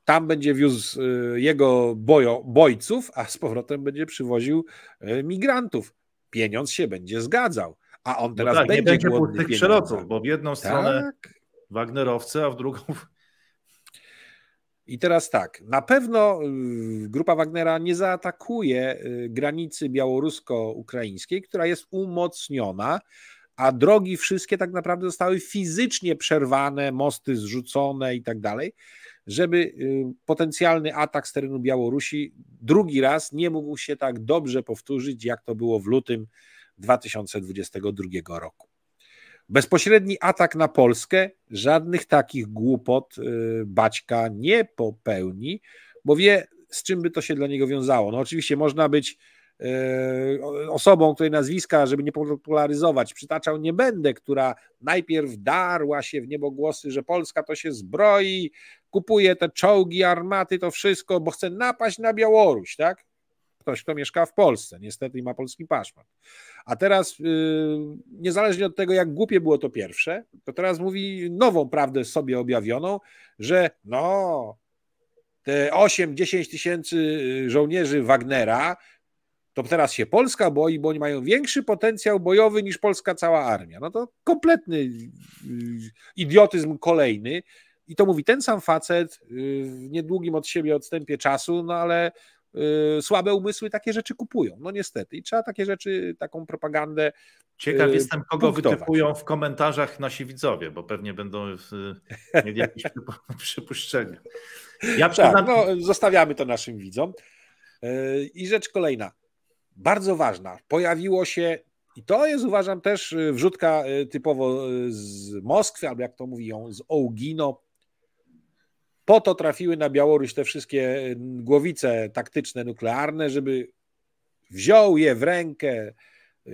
tam będzie wiózł e, jego bojo, bojców, a z powrotem będzie przywoził e, migrantów pieniądz się będzie zgadzał. A on no teraz no tak, będzie, będzie głodny tych przelotów, bo w jedną tak. stronę tak. Wagnerowcy, a w drugą... I teraz tak, na pewno y, grupa Wagnera nie zaatakuje y, granicy białorusko-ukraińskiej, która jest umocniona, a drogi wszystkie tak naprawdę zostały fizycznie przerwane, mosty zrzucone i tak dalej żeby y, potencjalny atak z terenu Białorusi drugi raz nie mógł się tak dobrze powtórzyć, jak to było w lutym 2022 roku. Bezpośredni atak na Polskę żadnych takich głupot y, Baćka nie popełni, bo wie, z czym by to się dla niego wiązało. No oczywiście można być y, osobą, której nazwiska, żeby nie popularyzować, przytaczał nie będę, która najpierw darła się w niebogłosy, że Polska to się zbroi, kupuje te czołgi, armaty, to wszystko, bo chce napaść na Białoruś, tak? Ktoś, kto mieszka w Polsce, niestety ma polski paszport. A teraz, yy, niezależnie od tego, jak głupie było to pierwsze, to teraz mówi nową prawdę sobie objawioną, że no, te 8-10 tysięcy y, żołnierzy Wagnera, to teraz się Polska boi, bo oni mają większy potencjał bojowy niż polska cała armia. No to kompletny y, idiotyzm kolejny, i to mówi ten sam facet y, w niedługim od siebie odstępie czasu, no ale y, słabe umysły takie rzeczy kupują. No niestety. I trzeba takie rzeczy, taką propagandę. Ciekaw y, jestem, kogo punktować. wytypują w komentarzach nasi widzowie, bo pewnie będą mieli jakieś przypuszczenia. Ja przyznam... tak, no, zostawiamy to naszym widzom. I rzecz kolejna, bardzo ważna. Pojawiło się, i to jest uważam też wrzutka typowo z Moskwy, albo jak to mówią, z Ołgino, po to trafiły na Białoruś te wszystkie e, głowice taktyczne nuklearne, żeby wziął je w rękę e,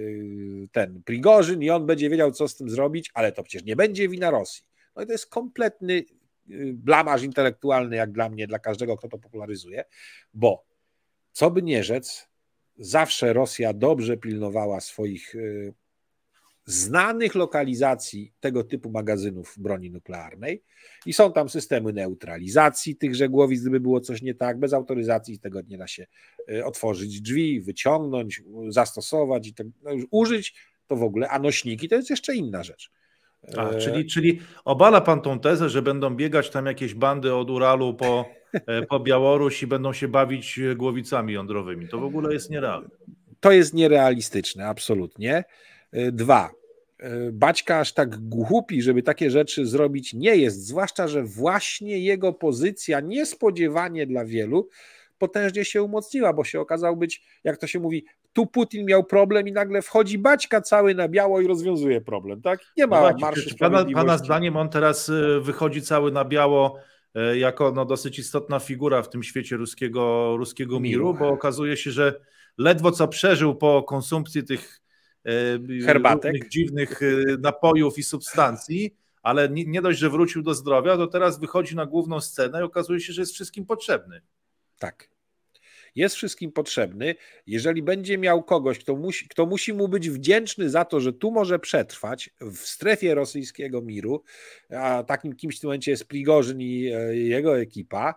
ten Prigorzyn i on będzie wiedział, co z tym zrobić, ale to przecież nie będzie wina Rosji. No i to jest kompletny e, blamarz intelektualny, jak dla mnie, dla każdego, kto to popularyzuje, bo co by nie rzec, zawsze Rosja dobrze pilnowała swoich znanych lokalizacji tego typu magazynów broni nuklearnej i są tam systemy neutralizacji tychże głowic, gdyby było coś nie tak, bez autoryzacji tego nie da się y, otworzyć drzwi, wyciągnąć, zastosować i tak, no użyć, to w ogóle, a nośniki to jest jeszcze inna rzecz. A, y, czyli, czyli obala pan tą tezę, że będą biegać tam jakieś bandy od Uralu po, e, po Białoruś i będą się bawić e, głowicami jądrowymi. To w ogóle jest nierealne. To jest nierealistyczne, absolutnie. Dwa, e, Baćka aż tak głupi, żeby takie rzeczy zrobić nie jest, zwłaszcza, że właśnie jego pozycja niespodziewanie dla wielu potężnie się umocniła, bo się okazał być, jak to się mówi, tu Putin miał problem i nagle wchodzi Baćka cały na biało i rozwiązuje problem, tak? Nie ma no, marszu pana, pana zdaniem on teraz e, wychodzi cały na biało e, jako no, dosyć istotna figura w tym świecie ruskiego, ruskiego miru, miru bo okazuje się, że ledwo co przeżył po konsumpcji tych E, herbatek, dziwnych e, napojów i substancji, ale nie dość, że wrócił do zdrowia, to teraz wychodzi na główną scenę i okazuje się, że jest wszystkim potrzebny. Tak. Jest wszystkim potrzebny. Jeżeli będzie miał kogoś, kto musi, kto musi mu być wdzięczny za to, że tu może przetrwać w strefie rosyjskiego miru, a takim kimś w tym momencie jest Prigorzyn i e, jego ekipa,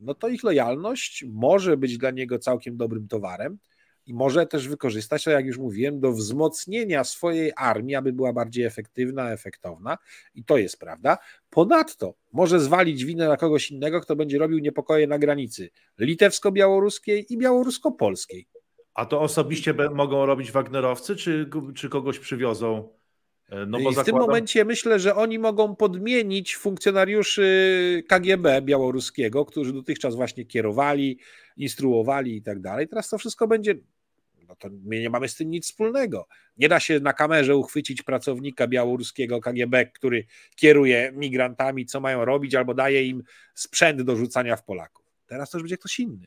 no to ich lojalność może być dla niego całkiem dobrym towarem i może też wykorzystać to, tak jak już mówiłem, do wzmocnienia swojej armii, aby była bardziej efektywna, efektowna i to jest prawda. Ponadto może zwalić winę na kogoś innego, kto będzie robił niepokoje na granicy litewsko-białoruskiej i białorusko-polskiej. A to osobiście mogą robić Wagnerowcy, czy, czy kogoś przywiozą? E, no bo I w tym momencie myślę, że oni mogą podmienić funkcjonariuszy KGB białoruskiego, którzy dotychczas właśnie kierowali, instruowali i tak dalej. Teraz to wszystko będzie no to my nie mamy z tym nic wspólnego. Nie da się na kamerze uchwycić pracownika białoruskiego KGB, który kieruje migrantami, co mają robić, albo daje im sprzęt do rzucania w Polaków. Teraz to już będzie ktoś inny.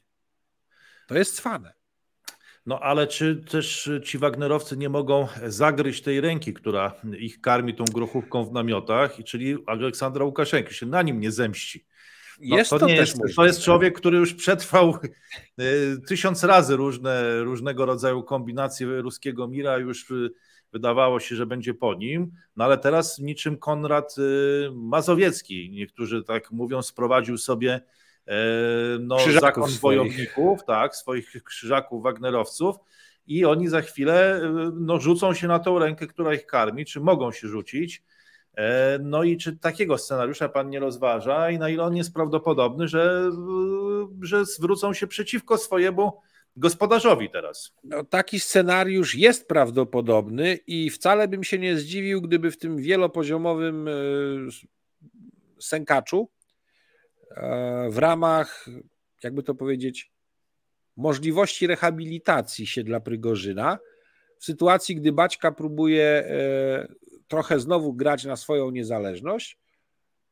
To jest cwane. No ale czy też ci Wagnerowcy nie mogą zagryźć tej ręki, która ich karmi tą grochówką w namiotach, czyli Aleksandra Łukaszenki, się na nim nie zemści no, jest to, to też jest, To jest człowiek, który już przetrwał y, tysiąc razy różne, różnego rodzaju kombinacje ruskiego mira, już y, wydawało się, że będzie po nim, no ale teraz niczym Konrad y, Mazowiecki, niektórzy tak mówią, sprowadził sobie e, no, zakon swoich. wojowników, tak, swoich krzyżaków, wagnerowców i oni za chwilę no, rzucą się na tą rękę, która ich karmi, czy mogą się rzucić, E, no i czy takiego scenariusza pan nie rozważa i na ile on jest prawdopodobny, że, e, że zwrócą się przeciwko swojemu gospodarzowi teraz? No, taki scenariusz jest prawdopodobny i wcale bym się nie zdziwił, gdyby w tym wielopoziomowym e, sękaczu w ramach, jakby to powiedzieć, możliwości rehabilitacji się dla Prygorzyna, w sytuacji, gdy Baćka próbuje trochę znowu grać na swoją niezależność,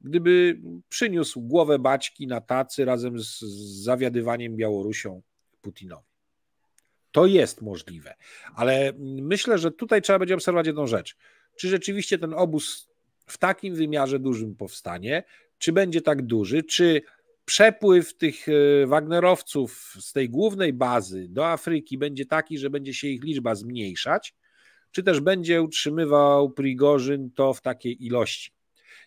gdyby przyniósł głowę baćki na tacy razem z, z zawiadywaniem Białorusią Putinowi. To jest możliwe, ale myślę, że tutaj trzeba będzie obserwować jedną rzecz. Czy rzeczywiście ten obóz w takim wymiarze dużym powstanie, czy będzie tak duży, czy przepływ tych e, Wagnerowców z tej głównej bazy do Afryki będzie taki, że będzie się ich liczba zmniejszać, czy też będzie utrzymywał Prigorzyn to w takiej ilości.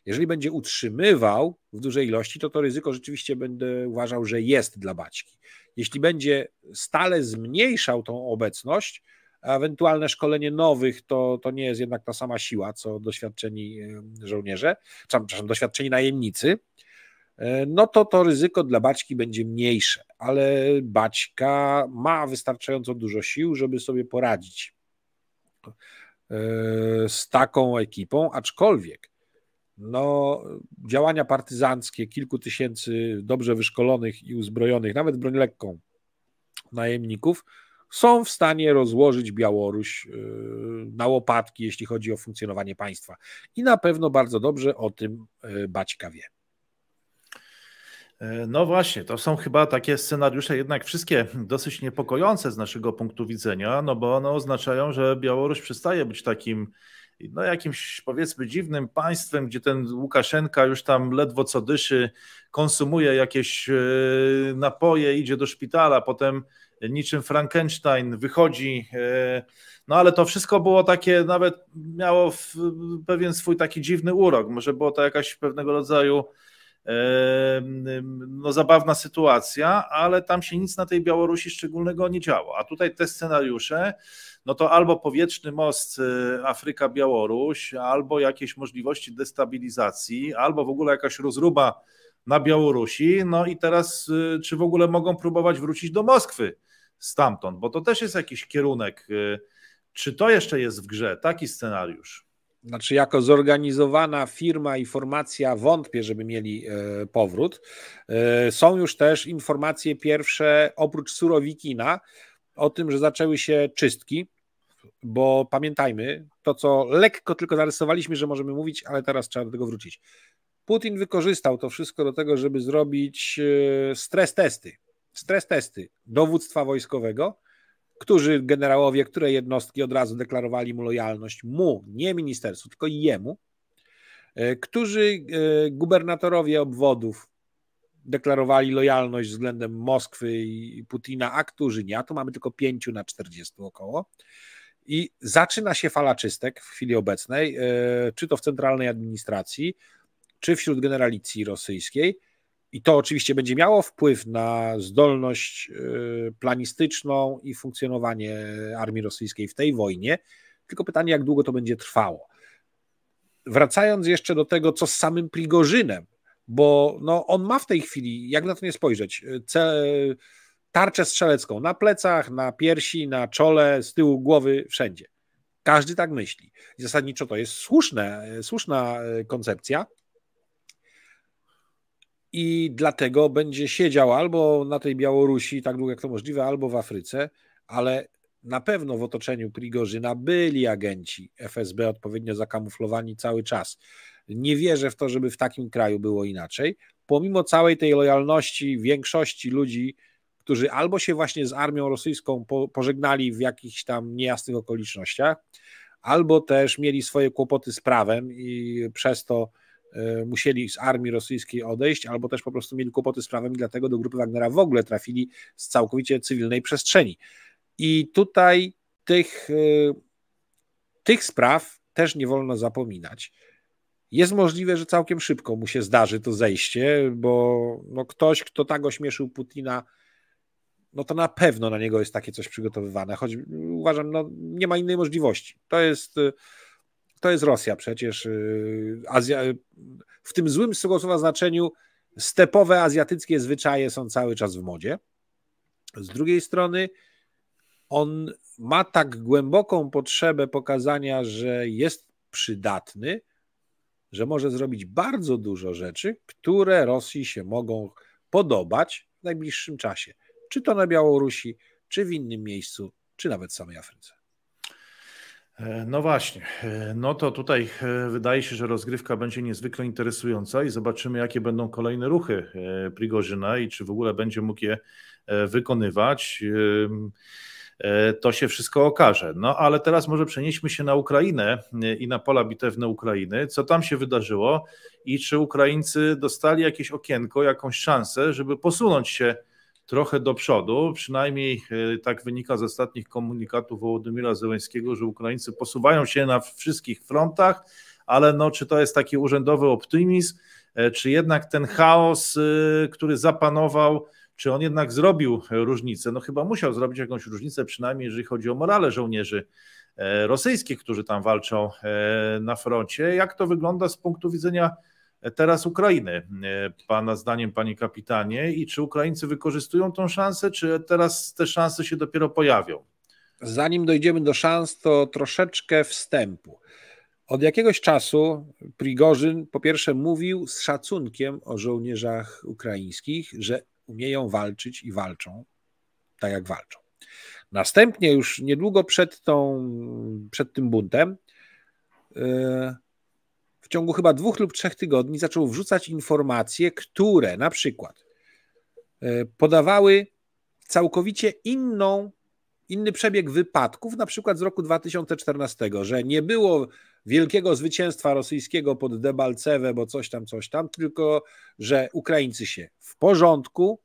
Jeżeli będzie utrzymywał w dużej ilości, to to ryzyko rzeczywiście będę uważał, że jest dla Baćki. Jeśli będzie stale zmniejszał tą obecność, ewentualne szkolenie nowych to, to nie jest jednak ta sama siła, co doświadczeni żołnierze, przepraszam, doświadczeni najemnicy, e, no to to ryzyko dla Baćki będzie mniejsze, ale Baćka ma wystarczająco dużo sił, żeby sobie poradzić E, z taką ekipą, aczkolwiek no, działania partyzanckie kilku tysięcy dobrze wyszkolonych i uzbrojonych, nawet broń lekką, najemników, są w stanie rozłożyć Białoruś e, na łopatki, jeśli chodzi o funkcjonowanie państwa. I na pewno bardzo dobrze o tym e, Baćka wie. E, no właśnie, to są chyba takie scenariusze jednak wszystkie dosyć niepokojące z naszego punktu widzenia, no bo one oznaczają, że Białoruś przestaje być takim no jakimś powiedzmy dziwnym państwem, gdzie ten Łukaszenka już tam ledwo co dyszy, konsumuje jakieś e, napoje, idzie do szpitala, potem niczym Frankenstein wychodzi. E, no ale to wszystko było takie, nawet miało pewien swój taki dziwny urok. Może było to jakaś pewnego rodzaju no, zabawna sytuacja, ale tam się nic na tej Białorusi szczególnego nie działo. A tutaj te scenariusze, no to albo powietrzny most y, Afryka-Białoruś, albo jakieś możliwości destabilizacji, albo w ogóle jakaś rozruba na Białorusi. No i teraz, y, czy w ogóle mogą próbować wrócić do Moskwy stamtąd, bo to też jest jakiś kierunek. Y, czy to jeszcze jest w grze, taki scenariusz? znaczy jako zorganizowana firma i formacja wątpię, żeby mieli e, powrót. E, są już też informacje pierwsze oprócz Surowikina o tym, że zaczęły się czystki, bo pamiętajmy, to co lekko tylko narysowaliśmy, że możemy mówić, ale teraz trzeba do tego wrócić. Putin wykorzystał to wszystko do tego, żeby zrobić e, stres testy. Stres testy dowództwa wojskowego, którzy generałowie, które jednostki od razu deklarowali mu lojalność, mu, nie ministerstwu, tylko jemu, e, którzy e, gubernatorowie obwodów deklarowali lojalność względem Moskwy i Putina, a którzy nie, a tu mamy tylko pięciu na 40 około. I zaczyna się fala czystek w chwili obecnej, e, czy to w centralnej administracji, czy wśród generalicji rosyjskiej, i to oczywiście będzie miało wpływ na zdolność y, planistyczną i funkcjonowanie armii rosyjskiej w tej wojnie. Tylko pytanie, jak długo to będzie trwało. Wracając jeszcze do tego, co z samym Prigorzynem, bo no, on ma w tej chwili, jak na to nie spojrzeć, y, tarczę strzelecką na plecach, na piersi, na czole, z tyłu głowy, wszędzie. Każdy tak myśli. Zasadniczo to jest słuszne, y, słuszna koncepcja, i dlatego będzie siedział albo na tej Białorusi, tak długo jak to możliwe, albo w Afryce, ale na pewno w otoczeniu Prigorzyna byli agenci FSB odpowiednio zakamuflowani cały czas. Nie wierzę w to, żeby w takim kraju było inaczej. Pomimo całej tej lojalności większości ludzi, którzy albo się właśnie z armią rosyjską pożegnali w jakichś tam niejasnych okolicznościach, albo też mieli swoje kłopoty z prawem i przez to E, musieli z armii rosyjskiej odejść, albo też po prostu mieli kłopoty z prawem i dlatego do grupy Wagnera w ogóle trafili z całkowicie cywilnej przestrzeni. I tutaj tych, e, tych spraw też nie wolno zapominać. Jest możliwe, że całkiem szybko mu się zdarzy to zejście, bo no ktoś, kto tak ośmieszył Putina, no to na pewno na niego jest takie coś przygotowywane, choć uważam, no nie ma innej możliwości. To jest e, to jest Rosja przecież. Y, Azja, y, w tym złym z tego słowa znaczeniu stepowe azjatyckie zwyczaje są cały czas w modzie. Z drugiej strony on ma tak głęboką potrzebę pokazania, że jest przydatny, że może zrobić bardzo dużo rzeczy, które Rosji się mogą podobać w najbliższym czasie. Czy to na Białorusi, czy w innym miejscu, czy nawet samej Afryce. E, no właśnie, e, no to tutaj e, wydaje się, że rozgrywka będzie niezwykle interesująca i zobaczymy, jakie będą kolejne ruchy Prigorzyna i czy w ogóle będzie mógł je wykonywać. To się wszystko okaże. No ale teraz może przenieśmy się na Ukrainę i na pola bitewne Ukrainy. Co tam się wydarzyło i czy Ukraińcy dostali jakieś okienko, jakąś szansę, żeby posunąć się trochę do przodu. Przynajmniej e, tak wynika z ostatnich komunikatów Wołodymira Zełęckiego, że Ukraińcy posuwają się na wszystkich frontach, ale no, czy to jest taki urzędowy optymizm, e, czy jednak ten chaos, e, który zapanował, czy on jednak zrobił różnicę? No chyba musiał zrobić jakąś różnicę, przynajmniej jeżeli chodzi o morale żołnierzy rosyjskich, którzy tam walczą na froncie. Jak to wygląda z punktu widzenia teraz Ukrainy. E, pana zdaniem, panie kapitanie, i czy Ukraińcy wykorzystują tą szansę, czy teraz te szanse się dopiero pojawią? Zanim dojdziemy do szans, to troszeczkę wstępu. Od jakiegoś czasu Prigorzyn po pierwsze mówił z szacunkiem o żołnierzach ukraińskich, że umieją walczyć i walczą tak jak walczą. Następnie już niedługo przed, tą, przed tym buntem yy, w ciągu chyba dwóch lub trzech tygodni zaczął wrzucać informacje, które na przykład e, podawały całkowicie inną, inny przebieg wypadków, na przykład z roku 2014, że nie było wielkiego zwycięstwa rosyjskiego pod Debalcewe, bo coś tam, coś tam, tylko że Ukraińcy się w porządku,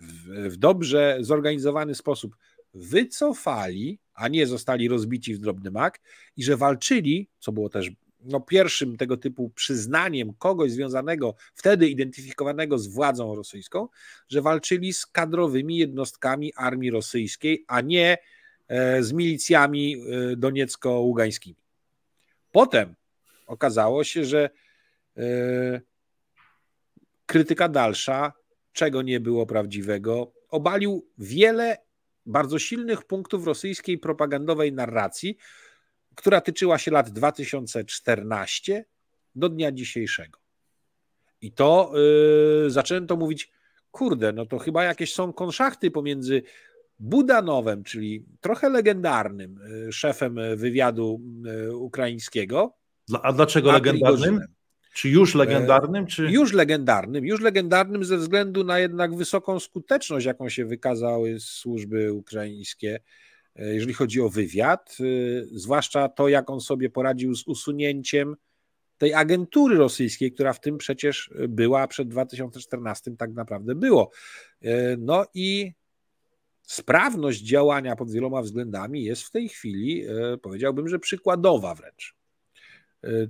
w, w dobrze zorganizowany sposób wycofali, a nie zostali rozbici w drobny mak i że walczyli, co było też no, pierwszym tego typu przyznaniem kogoś związanego, wtedy identyfikowanego z władzą rosyjską, że walczyli z kadrowymi jednostkami armii rosyjskiej, a nie e, z milicjami e, doniecko-ługańskimi. Potem okazało się, że e, krytyka dalsza, czego nie było prawdziwego, obalił wiele bardzo silnych punktów rosyjskiej propagandowej narracji, która tyczyła się lat 2014 do dnia dzisiejszego. I to yy, zaczęto mówić, kurde, no to chyba jakieś są konszachty pomiędzy Budanowem, czyli trochę legendarnym yy, szefem wywiadu yy, ukraińskiego. No, a dlaczego a legendarnym? Czy już yy, legendarnym? Czy... Już legendarnym, już legendarnym ze względu na jednak wysoką skuteczność, jaką się wykazały służby ukraińskie E, jeżeli chodzi o wywiad, y, zwłaszcza to, jak on sobie poradził z usunięciem tej agentury rosyjskiej, która w tym przecież była przed 2014, tak naprawdę było. E, no i sprawność działania pod wieloma względami jest w tej chwili, e, powiedziałbym, że przykładowa wręcz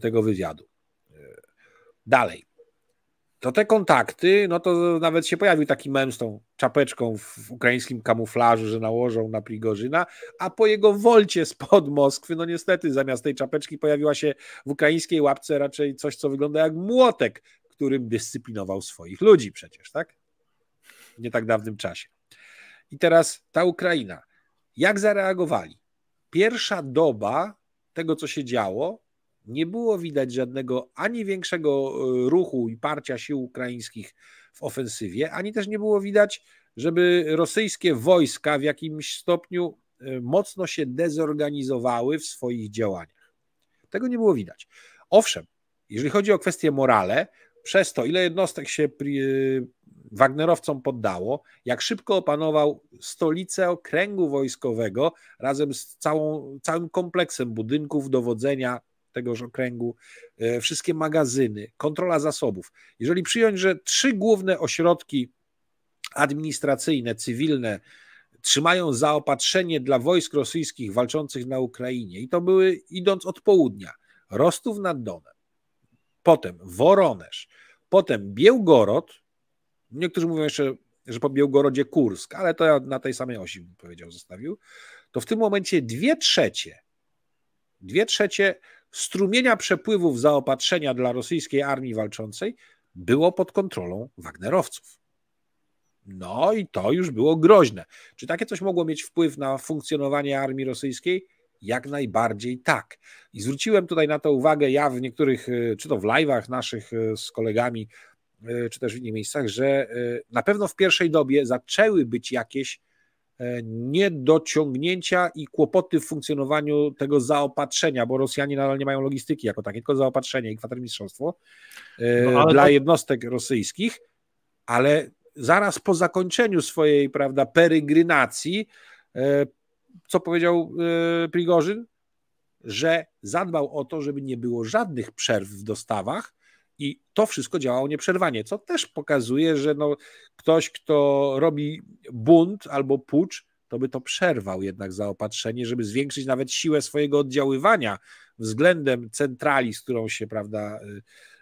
tego wywiadu. Dalej to te kontakty, no to nawet się pojawił taki mem z tą czapeczką w ukraińskim kamuflażu, że nałożą na Prigorzyna, a po jego wolcie spod Moskwy, no niestety zamiast tej czapeczki pojawiła się w ukraińskiej łapce raczej coś, co wygląda jak młotek, którym dyscyplinował swoich ludzi przecież, tak? W nie tak dawnym czasie. I teraz ta Ukraina. Jak zareagowali? Pierwsza doba tego, co się działo, nie było widać żadnego ani większego e, ruchu i parcia sił ukraińskich w ofensywie, ani też nie było widać, żeby rosyjskie wojska w jakimś stopniu e, mocno się dezorganizowały w swoich działaniach. Tego nie było widać. Owszem, jeżeli chodzi o kwestię morale, przez to, ile jednostek się e, Wagnerowcom poddało, jak szybko opanował stolicę okręgu wojskowego razem z całą, całym kompleksem budynków dowodzenia tegoż okręgu, e, wszystkie magazyny, kontrola zasobów. Jeżeli przyjąć, że trzy główne ośrodki administracyjne, cywilne trzymają zaopatrzenie dla wojsk rosyjskich walczących na Ukrainie i to były idąc od południa Rostów nad Donem, potem Woronesz, potem Biełgorod, niektórzy mówią jeszcze, że po Biełgorodzie Kursk, ale to ja na tej samej osi bym powiedział, zostawił, to w tym momencie dwie trzecie, dwie trzecie strumienia przepływów zaopatrzenia dla rosyjskiej armii walczącej było pod kontrolą Wagnerowców. No i to już było groźne. Czy takie coś mogło mieć wpływ na funkcjonowanie armii rosyjskiej? Jak najbardziej tak. I zwróciłem tutaj na to uwagę ja w niektórych, y, czy to w live'ach naszych y, z kolegami, y, czy też w innych miejscach, że na pewno w pierwszej dobie zaczęły być jakieś E, niedociągnięcia i kłopoty w funkcjonowaniu tego zaopatrzenia, bo Rosjanie nadal nie mają logistyki jako takie tylko zaopatrzenie i kwatermistrzostwo e, no, dla to... jednostek rosyjskich, ale zaraz po zakończeniu swojej prawda, perygrynacji, e, co powiedział Prigorzyn? Że zadbał o to, żeby nie było żadnych przerw w dostawach, i to wszystko działało nieprzerwanie, co też pokazuje, że no, ktoś, kto robi bunt albo pucz, to by to przerwał jednak zaopatrzenie, żeby zwiększyć nawet siłę swojego oddziaływania względem centrali, z którą się, prawda,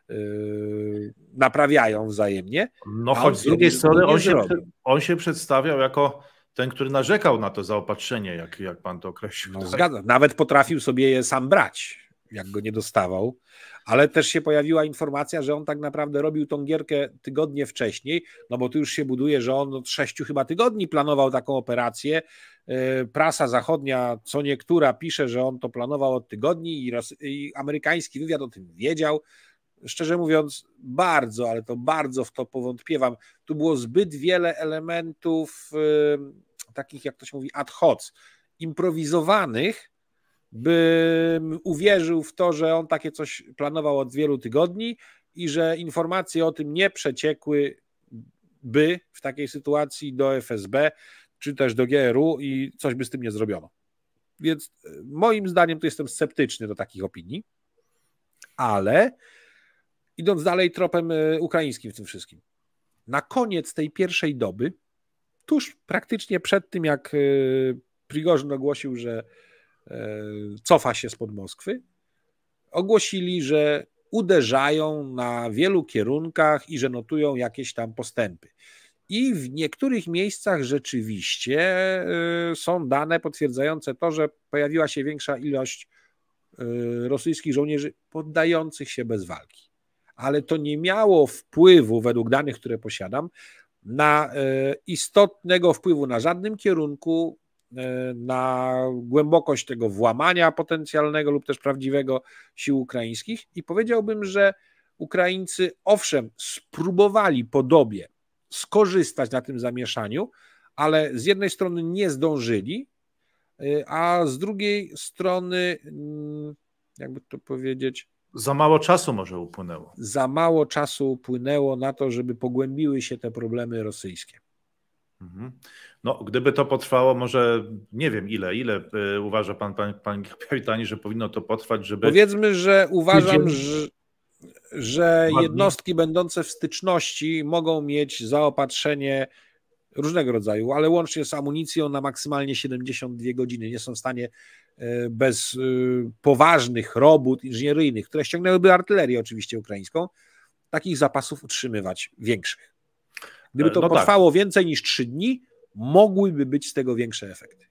Yy, naprawiają wzajemnie. No choć z drugiej strony on się, on się przedstawiał jako ten, który narzekał na to zaopatrzenie, jak, jak pan to określił. No, tak? Nawet potrafił sobie je sam brać jak go nie dostawał, ale też się pojawiła informacja, że on tak naprawdę robił tą gierkę tygodnie wcześniej, no bo tu już się buduje, że on od sześciu chyba tygodni planował taką operację. E, prasa zachodnia, co niektóra, pisze, że on to planował od tygodni i, i amerykański wywiad o tym wiedział. Szczerze mówiąc, bardzo, ale to bardzo w to powątpiewam. Tu było zbyt wiele elementów yy, takich, jak się mówi, ad hoc, improwizowanych, bym uwierzył w to, że on takie coś planował od wielu tygodni i że informacje o tym nie przeciekły by w takiej sytuacji do FSB czy też do GRU i coś by z tym nie zrobiono. Więc e, moim zdaniem to jestem sceptyczny do takich opinii, ale idąc dalej tropem e, ukraińskim w tym wszystkim. Na koniec tej pierwszej doby, tuż praktycznie przed tym, jak e, Prigorzyn ogłosił, że E, cofa się spod Moskwy, ogłosili, że uderzają na wielu kierunkach i że notują jakieś tam postępy. I w niektórych miejscach rzeczywiście e, są dane potwierdzające to, że pojawiła się większa ilość e, rosyjskich żołnierzy poddających się bez walki. Ale to nie miało wpływu, według danych, które posiadam, na istotnego wpływu na żadnym kierunku E, na głębokość tego włamania potencjalnego lub też prawdziwego sił ukraińskich i powiedziałbym, że Ukraińcy owszem spróbowali podobie skorzystać na tym zamieszaniu, ale z jednej strony nie zdążyli, e, a z drugiej strony, mm, jakby to powiedzieć, za mało czasu może upłynęło. Za mało czasu upłynęło na to, żeby pogłębiły się te problemy rosyjskie. Mhm. No, gdyby to potrwało może nie wiem ile, ile y, uważa pan, pan, pan kapitanie, że powinno to potrwać, żeby. Powiedzmy, że uważam, że, że jednostki będące w styczności mogą mieć zaopatrzenie różnego rodzaju, ale łącznie z amunicją na maksymalnie 72 godziny. Nie są w stanie y, bez y, poważnych robót inżynieryjnych, które ściągnęłyby artylerię oczywiście ukraińską, takich zapasów utrzymywać większych. Gdyby e, to no tak. więcej niż 3 dni, mogłyby być z tego większe efekty.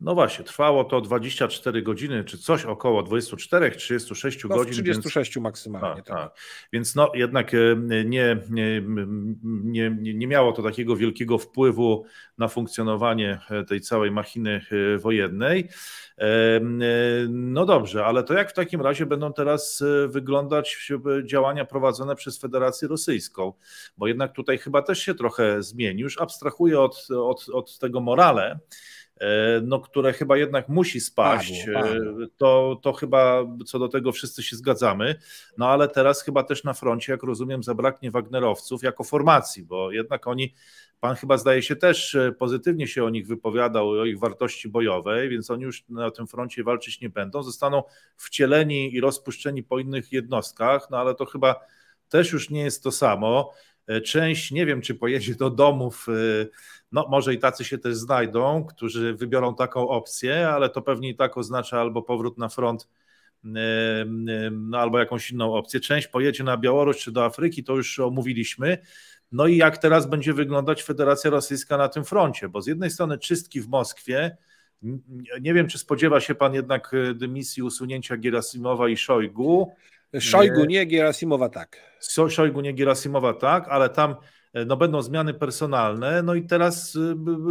No właśnie, trwało to 24 godziny, czy coś około 24-36 no, godzin. 36 więc... maksymalnie. Tak, tak. Więc no, jednak e, nie, nie, nie, nie miało to takiego wielkiego wpływu na funkcjonowanie e, tej całej machiny e, wojennej. No dobrze, ale to jak w takim razie będą teraz wyglądać działania prowadzone przez Federację Rosyjską? Bo jednak tutaj chyba też się trochę zmieni. Już abstrahuję od, od, od tego morale, E, no, które chyba jednak musi spaść, padło, padło. E, to, to chyba co do tego wszyscy się zgadzamy. No ale teraz chyba też na froncie, jak rozumiem, zabraknie Wagnerowców jako formacji, bo jednak oni, pan chyba zdaje się też e, pozytywnie się o nich wypowiadał, o ich wartości bojowej, więc oni już na tym froncie walczyć nie będą. Zostaną wcieleni i rozpuszczeni po innych jednostkach, no ale to chyba też już nie jest to samo. E, część nie wiem, czy pojedzie do domów. E, no, może i tacy się też znajdą, którzy wybiorą taką opcję, ale to pewnie i tak oznacza albo powrót na front, e, no, albo jakąś inną opcję. Część pojedzie na Białoruś czy do Afryki, to już omówiliśmy. No i jak teraz będzie wyglądać Federacja Rosyjska na tym froncie? Bo z jednej strony czystki w Moskwie, nie wiem, czy spodziewa się pan jednak dymisji usunięcia Gerasimowa i Szojgu, Szojgu nie, Gierasimowa tak. Szojgu nie, Gierasimowa tak, ale tam e, no, będą zmiany personalne. No i teraz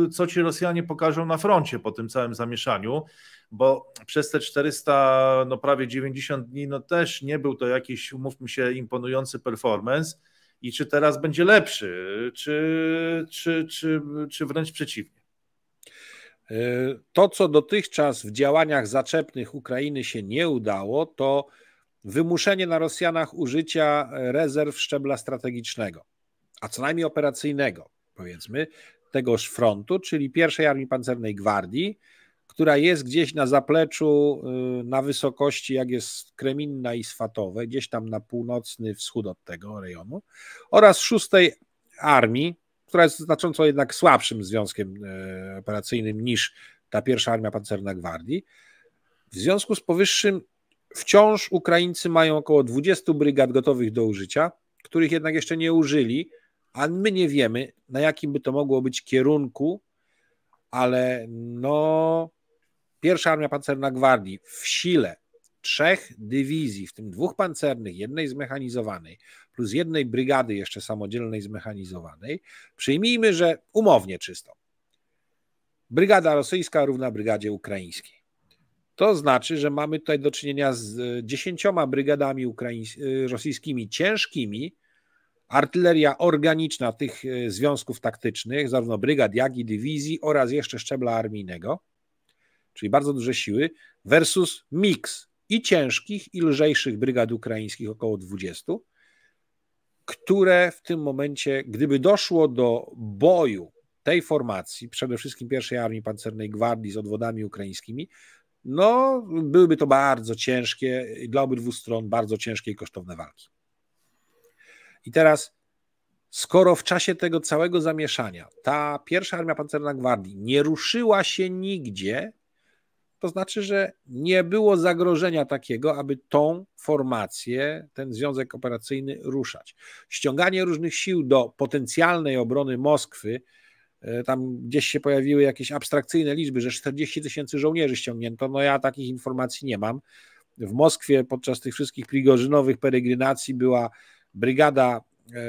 e, co ci Rosjanie pokażą na froncie po tym całym zamieszaniu, bo przez te 400, no prawie 90 dni, no też nie był to jakiś, umówmy się, imponujący performance. I czy teraz będzie lepszy, czy, czy, czy, czy wręcz przeciwnie? E, to, co dotychczas w działaniach zaczepnych Ukrainy się nie udało, to wymuszenie na Rosjanach użycia rezerw szczebla strategicznego, a co najmniej operacyjnego, powiedzmy, tegoż frontu, czyli pierwszej Armii Pancernej Gwardii, która jest gdzieś na zapleczu, y, na wysokości, jak jest Kreminna i Swatowe, gdzieś tam na północny wschód od tego rejonu, oraz szóstej Armii, która jest znacząco jednak słabszym związkiem y, operacyjnym niż ta pierwsza Armia Pancerna Gwardii. W związku z powyższym Wciąż Ukraińcy mają około 20 brygad gotowych do użycia, których jednak jeszcze nie użyli, a my nie wiemy, na jakim by to mogło być kierunku, ale no, pierwsza armia pancerna gwardii w sile trzech dywizji, w tym dwóch pancernych, jednej zmechanizowanej, plus jednej brygady jeszcze samodzielnej zmechanizowanej, przyjmijmy, że umownie czysto. Brygada rosyjska równa brygadzie ukraińskiej. To znaczy, że mamy tutaj do czynienia z e, dziesięcioma brygadami e, rosyjskimi ciężkimi. Artyleria organiczna tych e, związków taktycznych, zarówno brygad, jak i dywizji oraz jeszcze szczebla armijnego, czyli bardzo duże siły, versus miks i ciężkich, i lżejszych brygad ukraińskich, około 20, które w tym momencie, gdyby doszło do boju tej formacji, przede wszystkim pierwszej armii pancernej gwardii z odwodami ukraińskimi, no byłyby to bardzo ciężkie, dla obydwu stron bardzo ciężkie i kosztowne walki. I teraz, skoro w czasie tego całego zamieszania ta pierwsza armia pancerna gwardii nie ruszyła się nigdzie, to znaczy, że nie było zagrożenia takiego, aby tą formację, ten związek operacyjny ruszać. Ściąganie różnych sił do potencjalnej obrony Moskwy E, tam gdzieś się pojawiły jakieś abstrakcyjne liczby, że 40 tysięcy żołnierzy ściągnięto. No ja takich informacji nie mam. W Moskwie podczas tych wszystkich prigorzynowych peregrinacji była brygada e,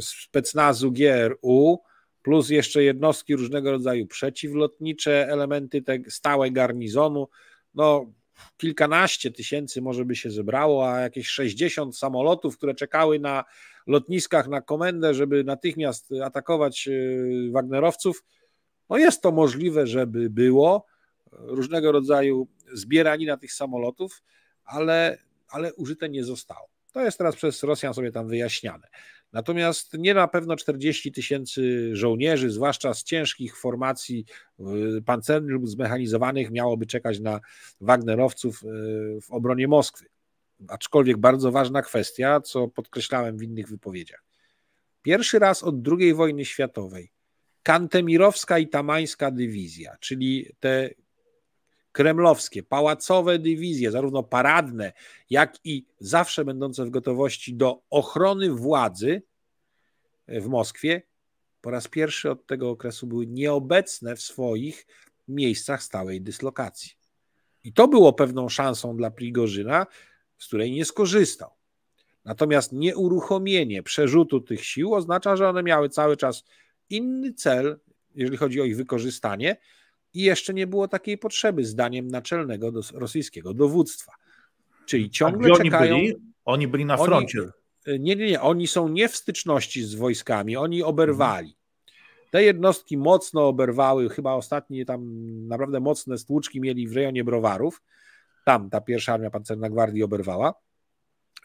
specnazu GRU, plus jeszcze jednostki różnego rodzaju przeciwlotnicze, elementy te stałe garnizonu. No, kilkanaście tysięcy może by się zebrało, a jakieś 60 samolotów, które czekały na lotniskach na komendę, żeby natychmiast atakować e, Wagnerowców. No jest to możliwe, żeby było różnego rodzaju zbieranina tych samolotów, ale, ale użyte nie zostało. To jest teraz przez Rosjan sobie tam wyjaśniane. Natomiast nie na pewno 40 tysięcy żołnierzy, zwłaszcza z ciężkich formacji y, pancernych lub zmechanizowanych, miałoby czekać na Wagnerowców y, w obronie Moskwy. Aczkolwiek bardzo ważna kwestia, co podkreślałem w innych wypowiedziach. Pierwszy raz od II wojny światowej Kantemirowska i Tamańska dywizja, czyli te kremlowskie, pałacowe dywizje, zarówno paradne, jak i zawsze będące w gotowości do ochrony władzy e, w Moskwie, po raz pierwszy od tego okresu były nieobecne w swoich miejscach stałej dyslokacji. I to było pewną szansą dla Prigorzyna, z której nie skorzystał. Natomiast nieuruchomienie przerzutu tych sił oznacza, że one miały cały czas inny cel, jeżeli chodzi o ich wykorzystanie, i jeszcze nie było takiej potrzeby, zdaniem naczelnego do, rosyjskiego dowództwa. Czyli ciągle oni czekają. Byli? Oni byli na froncie. Y, nie, nie, nie. Oni są nie w styczności z wojskami, oni oberwali. Mhm. Te jednostki mocno oberwały, chyba ostatnie tam naprawdę mocne stłuczki mieli w rejonie browarów. Tam ta pierwsza armia pancerna gwardii oberwała.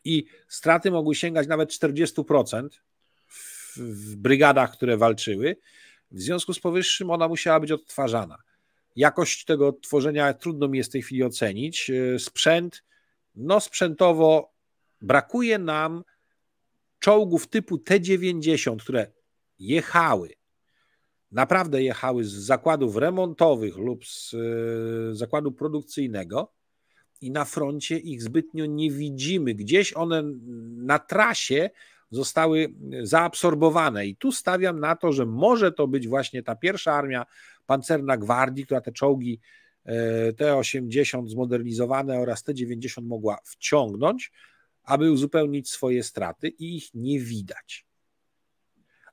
I straty mogły sięgać nawet 40% w, w brygadach, które walczyły. W związku z powyższym ona musiała być odtwarzana. Jakość tego tworzenia trudno mi jest w tej chwili ocenić. E, sprzęt, no sprzętowo brakuje nam czołgów typu T-90, które jechały, naprawdę jechały z zakładów remontowych lub z e, zakładu produkcyjnego i na froncie ich zbytnio nie widzimy. Gdzieś one na trasie zostały zaabsorbowane i tu stawiam na to, że może to być właśnie ta pierwsza armia pancerna gwardii, która te czołgi e, T-80 zmodernizowane oraz T-90 mogła wciągnąć, aby uzupełnić swoje straty i ich nie widać.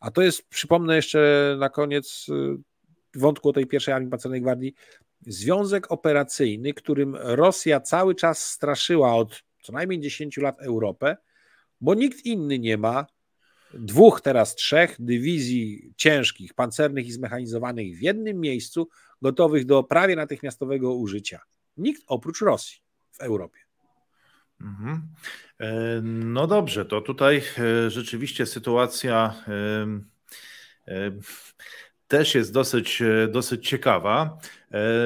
A to jest, przypomnę jeszcze na koniec e, wątku o tej pierwszej armii pancernej gwardii, związek operacyjny, którym Rosja cały czas straszyła od co najmniej 10 lat Europę, bo nikt inny nie ma dwóch, teraz trzech dywizji ciężkich, pancernych i zmechanizowanych w jednym miejscu, gotowych do prawie natychmiastowego użycia. Nikt oprócz Rosji w Europie. Mhm. E, no dobrze, to tutaj e, rzeczywiście sytuacja e, też jest dosyć, dosyć ciekawa.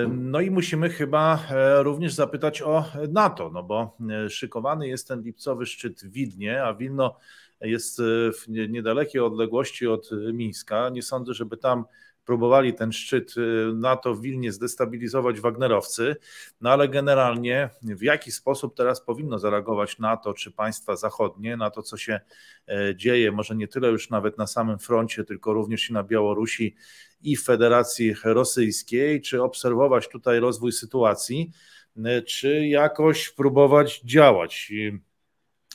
No i musimy chyba również zapytać o NATO, no bo szykowany jest ten lipcowy szczyt w Widnie, a Wilno jest e, w niedalekiej odległości od e, Mińska. Nie sądzę, żeby tam próbowali ten szczyt e, NATO w Wilnie zdestabilizować Wagnerowcy, no ale generalnie w jaki sposób teraz powinno zareagować NATO czy państwa zachodnie na to, co się dzieje, może nie tyle już nawet na samym froncie, tylko również i na Białorusi i w Federacji Rosyjskiej, czy obserwować tutaj rozwój sytuacji, czy jakoś próbować działać.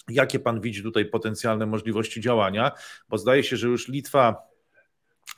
Jakie pan widzi tutaj potencjalne możliwości działania? Bo zdaje się, że już Litwa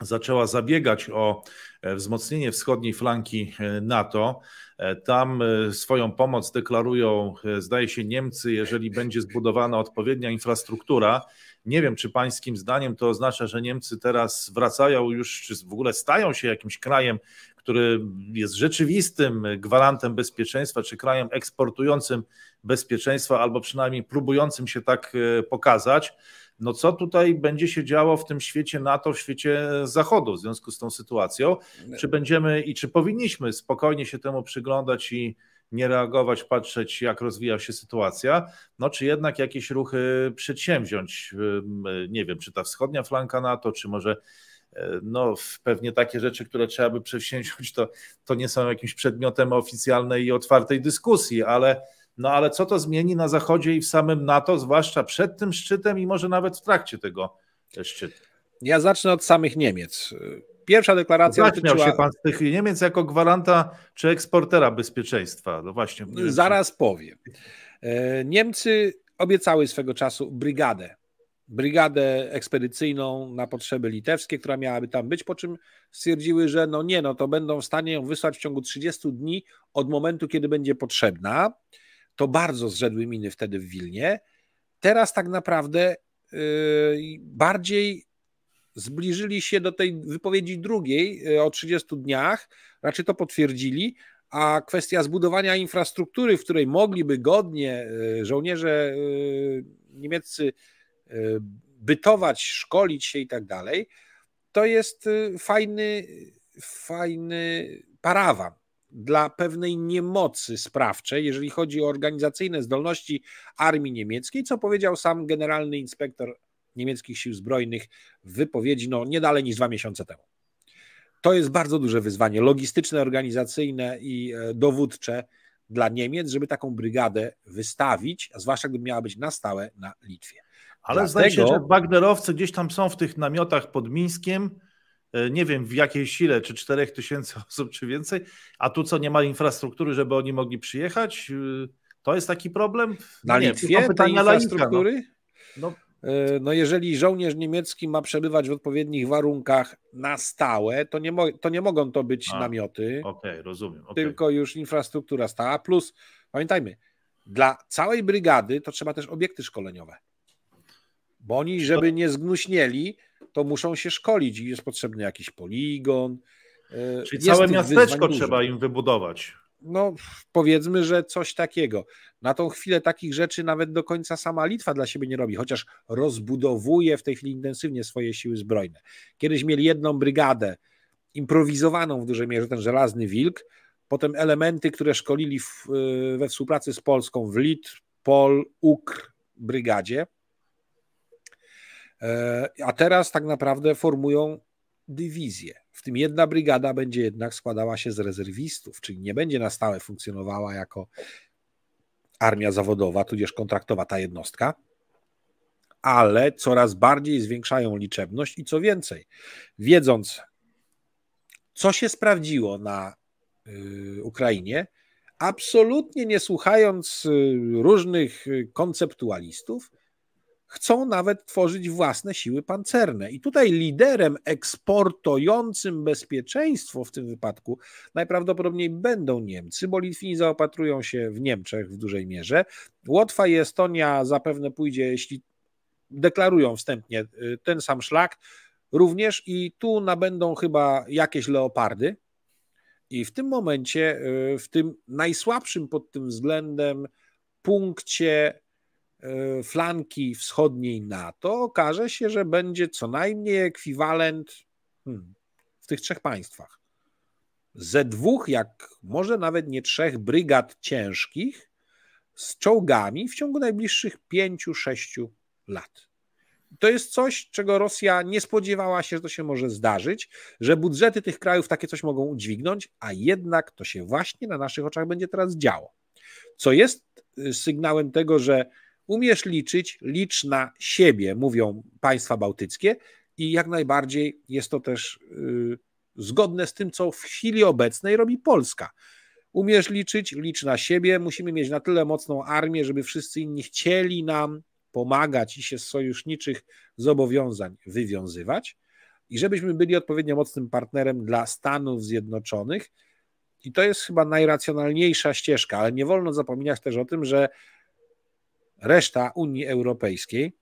zaczęła zabiegać o e, wzmocnienie wschodniej flanki e, NATO. E, tam swoją pomoc deklarują, zdaje się, Niemcy, jeżeli będzie zbudowana odpowiednia infrastruktura. Nie wiem, czy pańskim zdaniem to oznacza, że Niemcy teraz wracają już, czy w ogóle stają się jakimś krajem który jest rzeczywistym gwarantem bezpieczeństwa, czy krajem eksportującym bezpieczeństwa, albo przynajmniej próbującym się tak e, pokazać, no co tutaj będzie się działo w tym świecie NATO, w świecie Zachodu w związku z tą sytuacją? Czy będziemy i czy powinniśmy spokojnie się temu przyglądać i nie reagować, patrzeć, jak rozwija się sytuacja, no czy jednak jakieś ruchy przedsięwziąć? E, nie wiem, czy ta wschodnia flanka NATO, czy może no, pewnie takie rzeczy, które trzeba by przewziąć, to, to nie są jakimś przedmiotem oficjalnej i otwartej dyskusji, ale, no, ale co to zmieni na Zachodzie i w samym NATO, zwłaszcza przed tym szczytem i może nawet w trakcie tego szczytu? Ja zacznę od samych Niemiec. Pierwsza deklaracja Zaśmiał dotyczyła... się pan z tych Niemiec jako gwaranta czy eksportera bezpieczeństwa. No właśnie. Zaraz powiem. E, Niemcy obiecały swego czasu brygadę brygadę ekspedycyjną na potrzeby litewskie, która miałaby tam być, po czym stwierdziły, że no nie, no to będą w stanie ją wysłać w ciągu 30 dni od momentu, kiedy będzie potrzebna. To bardzo zrzedły miny wtedy w Wilnie. Teraz tak naprawdę yy, bardziej zbliżyli się do tej wypowiedzi drugiej yy, o 30 dniach, raczej to potwierdzili, a kwestia zbudowania infrastruktury, w której mogliby godnie yy, żołnierze yy, niemieccy Y, bytować, szkolić się i tak dalej, to jest y, fajny, fajny parawan dla pewnej niemocy sprawczej, jeżeli chodzi o organizacyjne zdolności armii niemieckiej, co powiedział sam generalny inspektor niemieckich sił zbrojnych w wypowiedzi no, nie dalej niż dwa miesiące temu. To jest bardzo duże wyzwanie logistyczne, organizacyjne i e, dowódcze dla Niemiec, żeby taką brygadę wystawić, a zwłaszcza gdyby miała być na stałe na Litwie. Ale Dlatego... zdaje się, że Wagnerowcy gdzieś tam są w tych namiotach pod Mińskiem, e, nie wiem w jakiej sile, czy 4000 tysięcy osób, czy więcej, a tu co, nie ma infrastruktury, żeby oni mogli przyjechać? E, to jest taki problem? No na nie, Litwie tej no. infrastruktury? Laika, no. No. no. jeżeli żołnierz niemiecki ma przebywać w odpowiednich warunkach na stałe, to nie, mo- to nie mogą to być a, namioty. Okej, okay, rozumiem. Okay. Tylko już infrastruktura stała, plus pamiętajmy, dla całej brygady to trzeba też obiekty szkoleniowe. Bo oni, żeby nie zgnuśnieli, to muszą się szkolić i jest potrzebny jakiś poligon. E, Czyli jest całe miasteczko trzeba im wybudować. No, powiedzmy, że coś takiego. Na tą chwilę takich rzeczy nawet do końca sama Litwa dla siebie nie robi, chociaż rozbudowuje w tej chwili intensywnie swoje siły zbrojne. Kiedyś mieli jedną brygadę improwizowaną w dużej mierze, ten żelazny wilk, potem elementy, które szkolili w, e, we współpracy z Polską w Lit, Pol, Ukr brygadzie, E, a teraz tak naprawdę formują dywizję. W tym jedna brygada będzie jednak składała się z rezerwistów, czyli nie będzie na stałe funkcjonowała jako armia zawodowa, tudzież kontraktowa ta jednostka, ale coraz bardziej zwiększają liczebność i co więcej, wiedząc, co się sprawdziło na y, Ukrainie, absolutnie nie słuchając y, różnych y, konceptualistów, chcą nawet tworzyć własne siły pancerne. I tutaj liderem eksportującym bezpieczeństwo w tym wypadku najprawdopodobniej będą Niemcy, bo Litwini zaopatrują się w Niemczech w dużej mierze. Łotwa i Estonia zapewne pójdzie, jeśli deklarują wstępnie y, ten sam szlak, również i tu nabędą chyba jakieś leopardy. I w tym momencie, y, w tym najsłabszym pod tym względem punkcie E, flanki wschodniej NATO, okaże się, że będzie co najmniej ekwiwalent hmm, w tych trzech państwach. Ze dwóch, jak może nawet nie trzech brygad ciężkich z czołgami w ciągu najbliższych pięciu, sześciu lat. To jest coś, czego Rosja nie spodziewała się, że to się może zdarzyć, że budżety tych krajów takie coś mogą udźwignąć, a jednak to się właśnie na naszych oczach będzie teraz działo. Co jest y, sygnałem tego, że umiesz liczyć, licz na siebie, mówią państwa bałtyckie i jak najbardziej jest to też y, zgodne z tym, co w chwili obecnej robi Polska. Umiesz liczyć, licz na siebie, musimy mieć na tyle mocną armię, żeby wszyscy inni chcieli nam pomagać i się z sojuszniczych zobowiązań wywiązywać i żebyśmy byli odpowiednio mocnym partnerem dla Stanów Zjednoczonych. I to jest chyba najracjonalniejsza ścieżka, ale nie wolno zapominać też o tym, że reszta Unii Europejskiej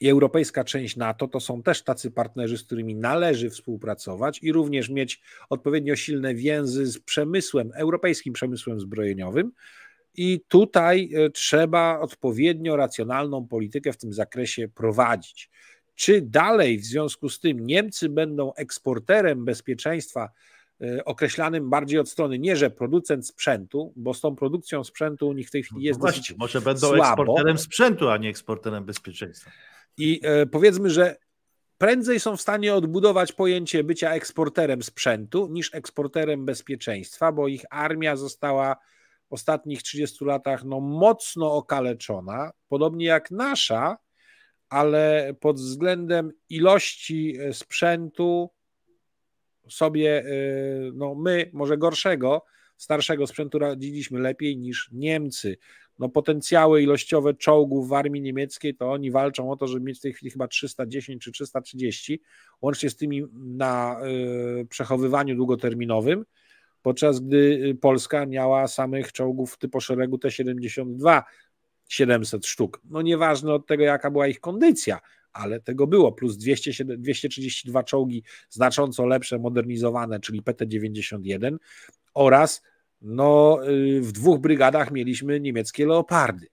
i europejska część NATO to są też tacy partnerzy, z którymi należy współpracować i również mieć odpowiednio silne więzy z przemysłem, europejskim przemysłem zbrojeniowym. I tutaj e, trzeba odpowiednio racjonalną politykę w tym zakresie prowadzić. Czy dalej w związku z tym Niemcy będą eksporterem bezpieczeństwa Y, określanym bardziej od strony nie, że producent sprzętu, bo z tą produkcją sprzętu u nich w tej chwili jest no właśnie, może będą słabo. eksporterem sprzętu, a nie eksporterem bezpieczeństwa. I y, powiedzmy, że prędzej są w stanie odbudować pojęcie bycia eksporterem sprzętu niż eksporterem bezpieczeństwa, bo ich armia została w ostatnich 30 latach no, mocno okaleczona, podobnie jak nasza, ale pod względem ilości y, sprzętu, sobie, y, no my, może gorszego, starszego sprzętu radziliśmy lepiej niż Niemcy. No potencjały ilościowe czołgów w armii niemieckiej, to oni walczą o to, żeby mieć w tej chwili chyba 310 czy 330, łącznie z tymi na y, przechowywaniu długoterminowym, podczas gdy y, Polska miała samych czołgów typu szeregu T-72, 700 sztuk. No nieważne od tego, jaka była ich kondycja, ale tego było, plus 200, 232 czołgi znacząco lepsze, modernizowane, czyli PT-91 oraz no, y, w dwóch brygadach mieliśmy niemieckie leopardy.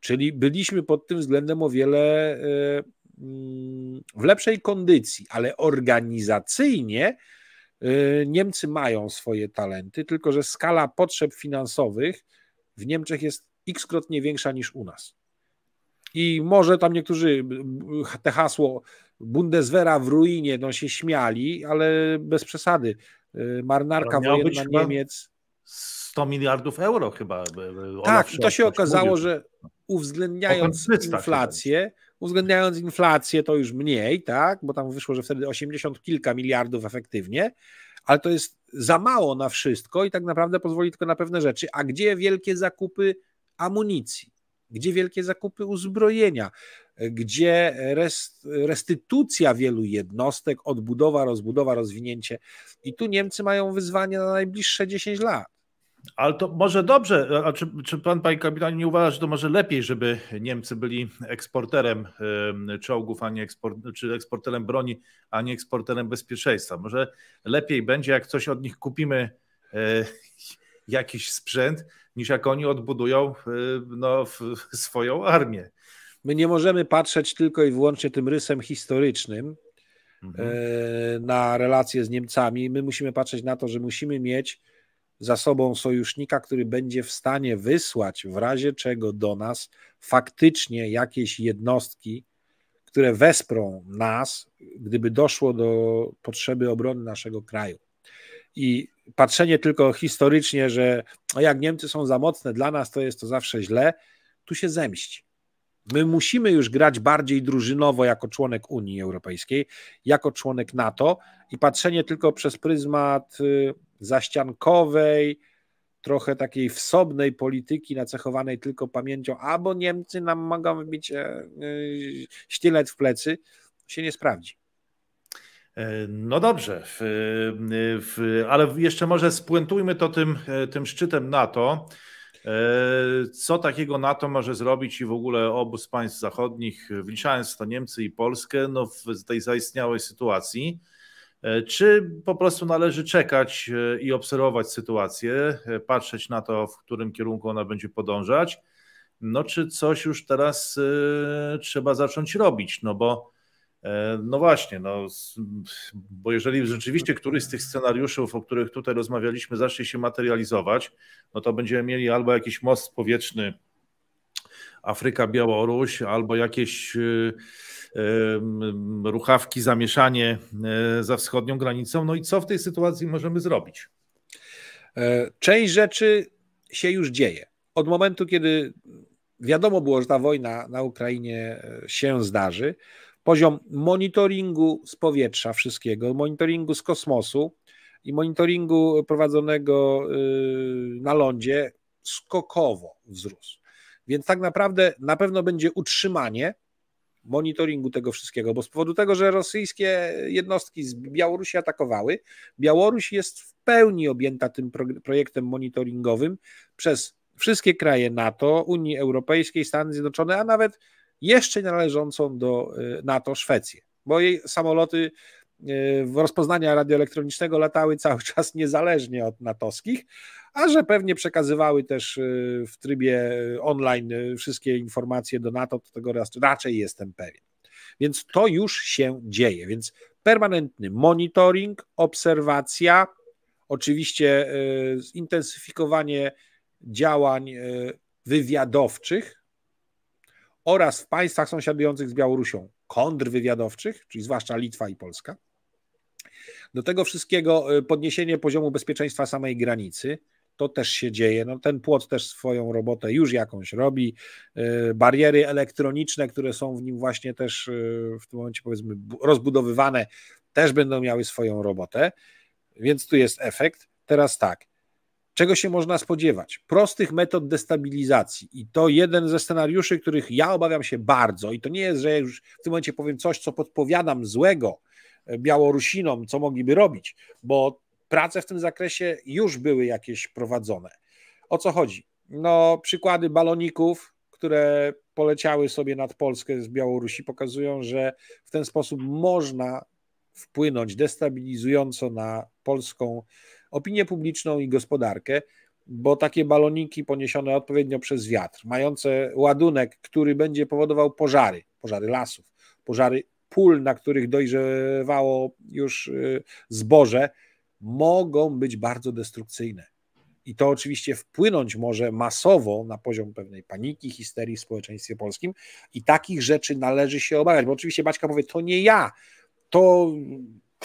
Czyli byliśmy pod tym względem o wiele y, mm, w lepszej kondycji, ale organizacyjnie y, Niemcy mają swoje talenty, tylko że skala potrzeb finansowych w Niemczech jest x-krotnie większa niż u nas i może tam niektórzy te hasło Bundeswehra w ruinie, no się śmiali, ale bez przesady. Y, Marnarka wojenna Niemiec... 100 miliardów euro chyba. E, e, tak, i to się okazało, mówił. że uwzględniając inflację, uwzględniając inflację to już mniej, tak, bo tam wyszło, że wtedy 80 kilka miliardów efektywnie, ale to jest za mało na wszystko i tak naprawdę pozwoli tylko na pewne rzeczy. A gdzie wielkie zakupy amunicji? Gdzie wielkie zakupy uzbrojenia? Gdzie restytucja wielu jednostek, odbudowa, rozbudowa, rozwinięcie? I tu Niemcy mają wyzwanie na najbliższe 10 lat. Ale to może dobrze, a czy, czy pan, panie kapitanie, nie uważa, że to może lepiej, żeby Niemcy byli eksporterem czołgów, a nie eksport, czy eksporterem broni, a nie eksporterem bezpieczeństwa? Może lepiej będzie, jak coś od nich kupimy, e, jakiś sprzęt, niż jak oni odbudują y, no, swoją armię. My nie możemy patrzeć tylko i wyłącznie tym rysem historycznym e, mhm. na relacje z Niemcami. My musimy patrzeć na to, że musimy mieć za sobą sojusznika, który będzie w stanie wysłać w razie czego do nas faktycznie jakieś jednostki, które wesprą nas, gdyby doszło do potrzeby obrony naszego kraju. I patrzenie tylko historycznie, że no jak Niemcy są za mocne dla nas, to jest to zawsze źle, tu się zemści. My musimy już grać bardziej drużynowo jako członek Unii Europejskiej, jako członek NATO i patrzenie tylko przez pryzmat y, zaściankowej, trochę takiej wsobnej polityki nacechowanej tylko pamięcią, albo Niemcy nam mogą wbić e, e, sztylet w plecy, się nie sprawdzi. E, no dobrze, w, e, w, ale jeszcze może spuentujmy to tym, e, tym szczytem NATO. Co takiego NATO może zrobić i w ogóle obóz państw zachodnich, wliczając w to Niemcy i Polskę, no w tej zaistniałej sytuacji? Czy po prostu należy czekać i obserwować sytuację, patrzeć na to, w którym kierunku ona będzie podążać? No, czy coś już teraz trzeba zacząć robić? No bo E, no właśnie, no, bo jeżeli rzeczywiście któryś z tych scenariuszy, o których tutaj rozmawialiśmy, zacznie się materializować, no to będziemy mieli albo jakiś most powietrzny Afryka-Białoruś, albo jakieś y, y, ruchawki, zamieszanie e, za wschodnią granicą. No i co w tej sytuacji możemy zrobić? E, część rzeczy się już dzieje. Od momentu, kiedy wiadomo było, że ta wojna na Ukrainie się zdarzy, poziom monitoringu z powietrza wszystkiego, monitoringu z kosmosu i monitoringu prowadzonego y, na lądzie skokowo wzrósł. Więc tak naprawdę na pewno będzie utrzymanie monitoringu tego wszystkiego, bo z powodu tego, że rosyjskie jednostki z Białorusi atakowały, Białoruś jest w pełni objęta tym projektem monitoringowym przez wszystkie kraje NATO, Unii Europejskiej, Stany Zjednoczone, a nawet jeszcze należącą do y, NATO Szwecję, bo jej samoloty y, rozpoznania radioelektronicznego latały cały czas niezależnie od natowskich, a że pewnie przekazywały też y, w trybie online wszystkie informacje do NATO, to tego raczej jestem pewien. Więc to już się dzieje, więc permanentny monitoring, obserwacja, oczywiście zintensyfikowanie działań wywiadowczych, oraz w państwach sąsiadujących z Białorusią kontrwywiadowczych, czyli zwłaszcza Litwa i Polska. Do tego wszystkiego e, podniesienie poziomu bezpieczeństwa samej granicy. To też się dzieje. No, ten płot też swoją robotę już jakąś robi. E, bariery elektroniczne, które są w nim właśnie też e, w tym momencie powiedzmy rozbudowywane, też będą miały swoją robotę. Więc tu jest efekt. Teraz tak, Czego się można spodziewać? Prostych metod destabilizacji. I to jeden ze scenariuszy, których ja obawiam się bardzo. I to nie jest, że ja już w tym momencie powiem coś, co podpowiadam złego e, Białorusinom, co mogliby robić, bo prace w tym zakresie już były jakieś prowadzone. O co chodzi? No, przykłady baloników, które poleciały sobie nad Polskę z Białorusi, pokazują, że w ten sposób można wpłynąć destabilizująco na polską opinię publiczną i gospodarkę, bo takie baloniki poniesione odpowiednio przez wiatr, mające ładunek, który będzie powodował pożary, pożary lasów, pożary pól, na których dojrzewało już y, zboże, mogą być bardzo destrukcyjne. I to oczywiście wpłynąć może masowo na poziom pewnej paniki, histerii w społeczeństwie polskim. I takich rzeczy należy się obawiać, bo oczywiście Baćka powie, to nie ja, to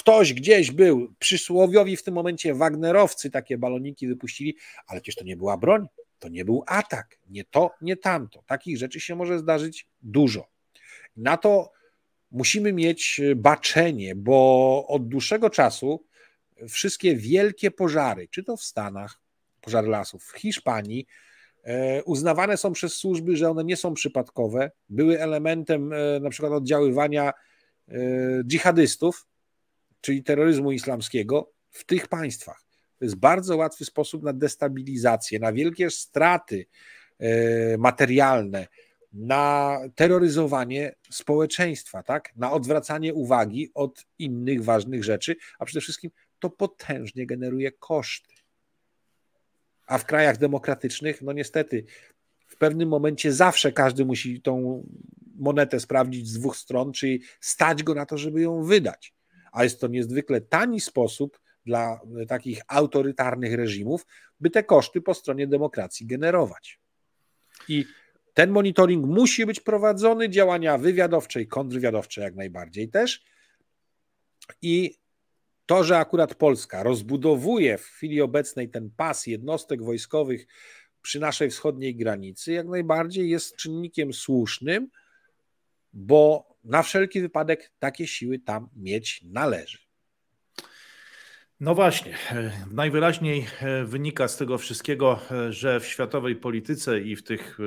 ktoś gdzieś był, przysłowiowi w tym momencie Wagnerowcy takie baloniki wypuścili, ale przecież to nie była broń, to nie był atak, nie to, nie tamto. Takich rzeczy się może zdarzyć dużo. Na to musimy mieć e, baczenie, bo od dłuższego czasu wszystkie wielkie pożary, czy to w Stanach, pożar lasów, w Hiszpanii, e, uznawane są przez służby, że one nie są przypadkowe, były elementem e, na przykład oddziaływania dżihadystów, czyli terroryzmu islamskiego w tych państwach. To jest bardzo łatwy sposób na destabilizację, na wielkie straty e, materialne, na terroryzowanie społeczeństwa, tak? na odwracanie uwagi od innych ważnych rzeczy, a przede wszystkim to potężnie generuje koszty. A w krajach demokratycznych, no niestety, w pewnym momencie zawsze każdy musi tą monetę sprawdzić z dwóch stron, czyli stać go na to, żeby ją wydać a jest to niezwykle tani sposób dla e, takich autorytarnych reżimów, by te koszty po stronie demokracji generować. I ten monitoring musi być prowadzony, działania wywiadowcze i kontrwywiadowcze jak najbardziej też. I to, że akurat Polska rozbudowuje w chwili obecnej ten pas jednostek wojskowych przy naszej wschodniej granicy, jak najbardziej jest czynnikiem słusznym, bo na wszelki wypadek takie siły tam mieć należy. No właśnie, e, najwyraźniej e, wynika z tego wszystkiego, e, że w światowej polityce i w tych,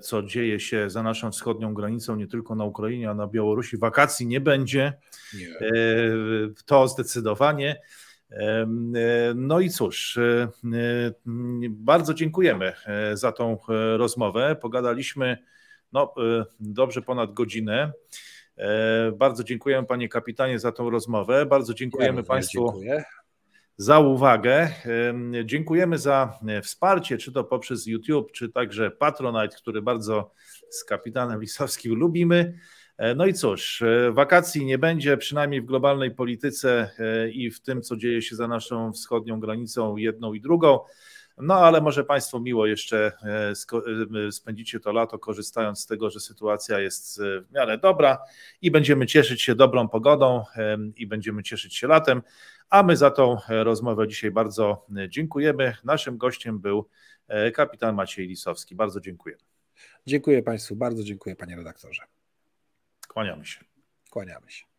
co dzieje się za naszą wschodnią granicą, nie tylko na Ukrainie, a na Białorusi, wakacji nie będzie. Nie. To zdecydowanie. No i cóż, bardzo dziękujemy za tą rozmowę. Pogadaliśmy no, y, dobrze ponad godzinę. E, bardzo dziękujemy panie kapitanie za tą rozmowę. Bardzo dziękujemy ja państwu. Dziękuję za uwagę. E, dziękujemy za e, wsparcie, czy to poprzez YouTube, czy także Patronite, który bardzo z kapitanem Lisowskim lubimy. No i cóż, wakacji nie będzie, przynajmniej w globalnej polityce i w tym, co dzieje się za naszą wschodnią granicą, jedną i drugą. No ale może Państwo miło jeszcze e, e, spędzicie to lato, korzystając z tego, że sytuacja jest e, w miarę dobra i będziemy cieszyć się dobrą pogodą i będziemy cieszyć się latem. A my za tą rozmowę dzisiaj bardzo dziękujemy. Naszym gościem był kapitan Maciej Lisowski. Bardzo dziękuję. Dziękuję Państwu, bardzo dziękuję Panie redaktorze. Kłaniamy się. Kłaniamy się.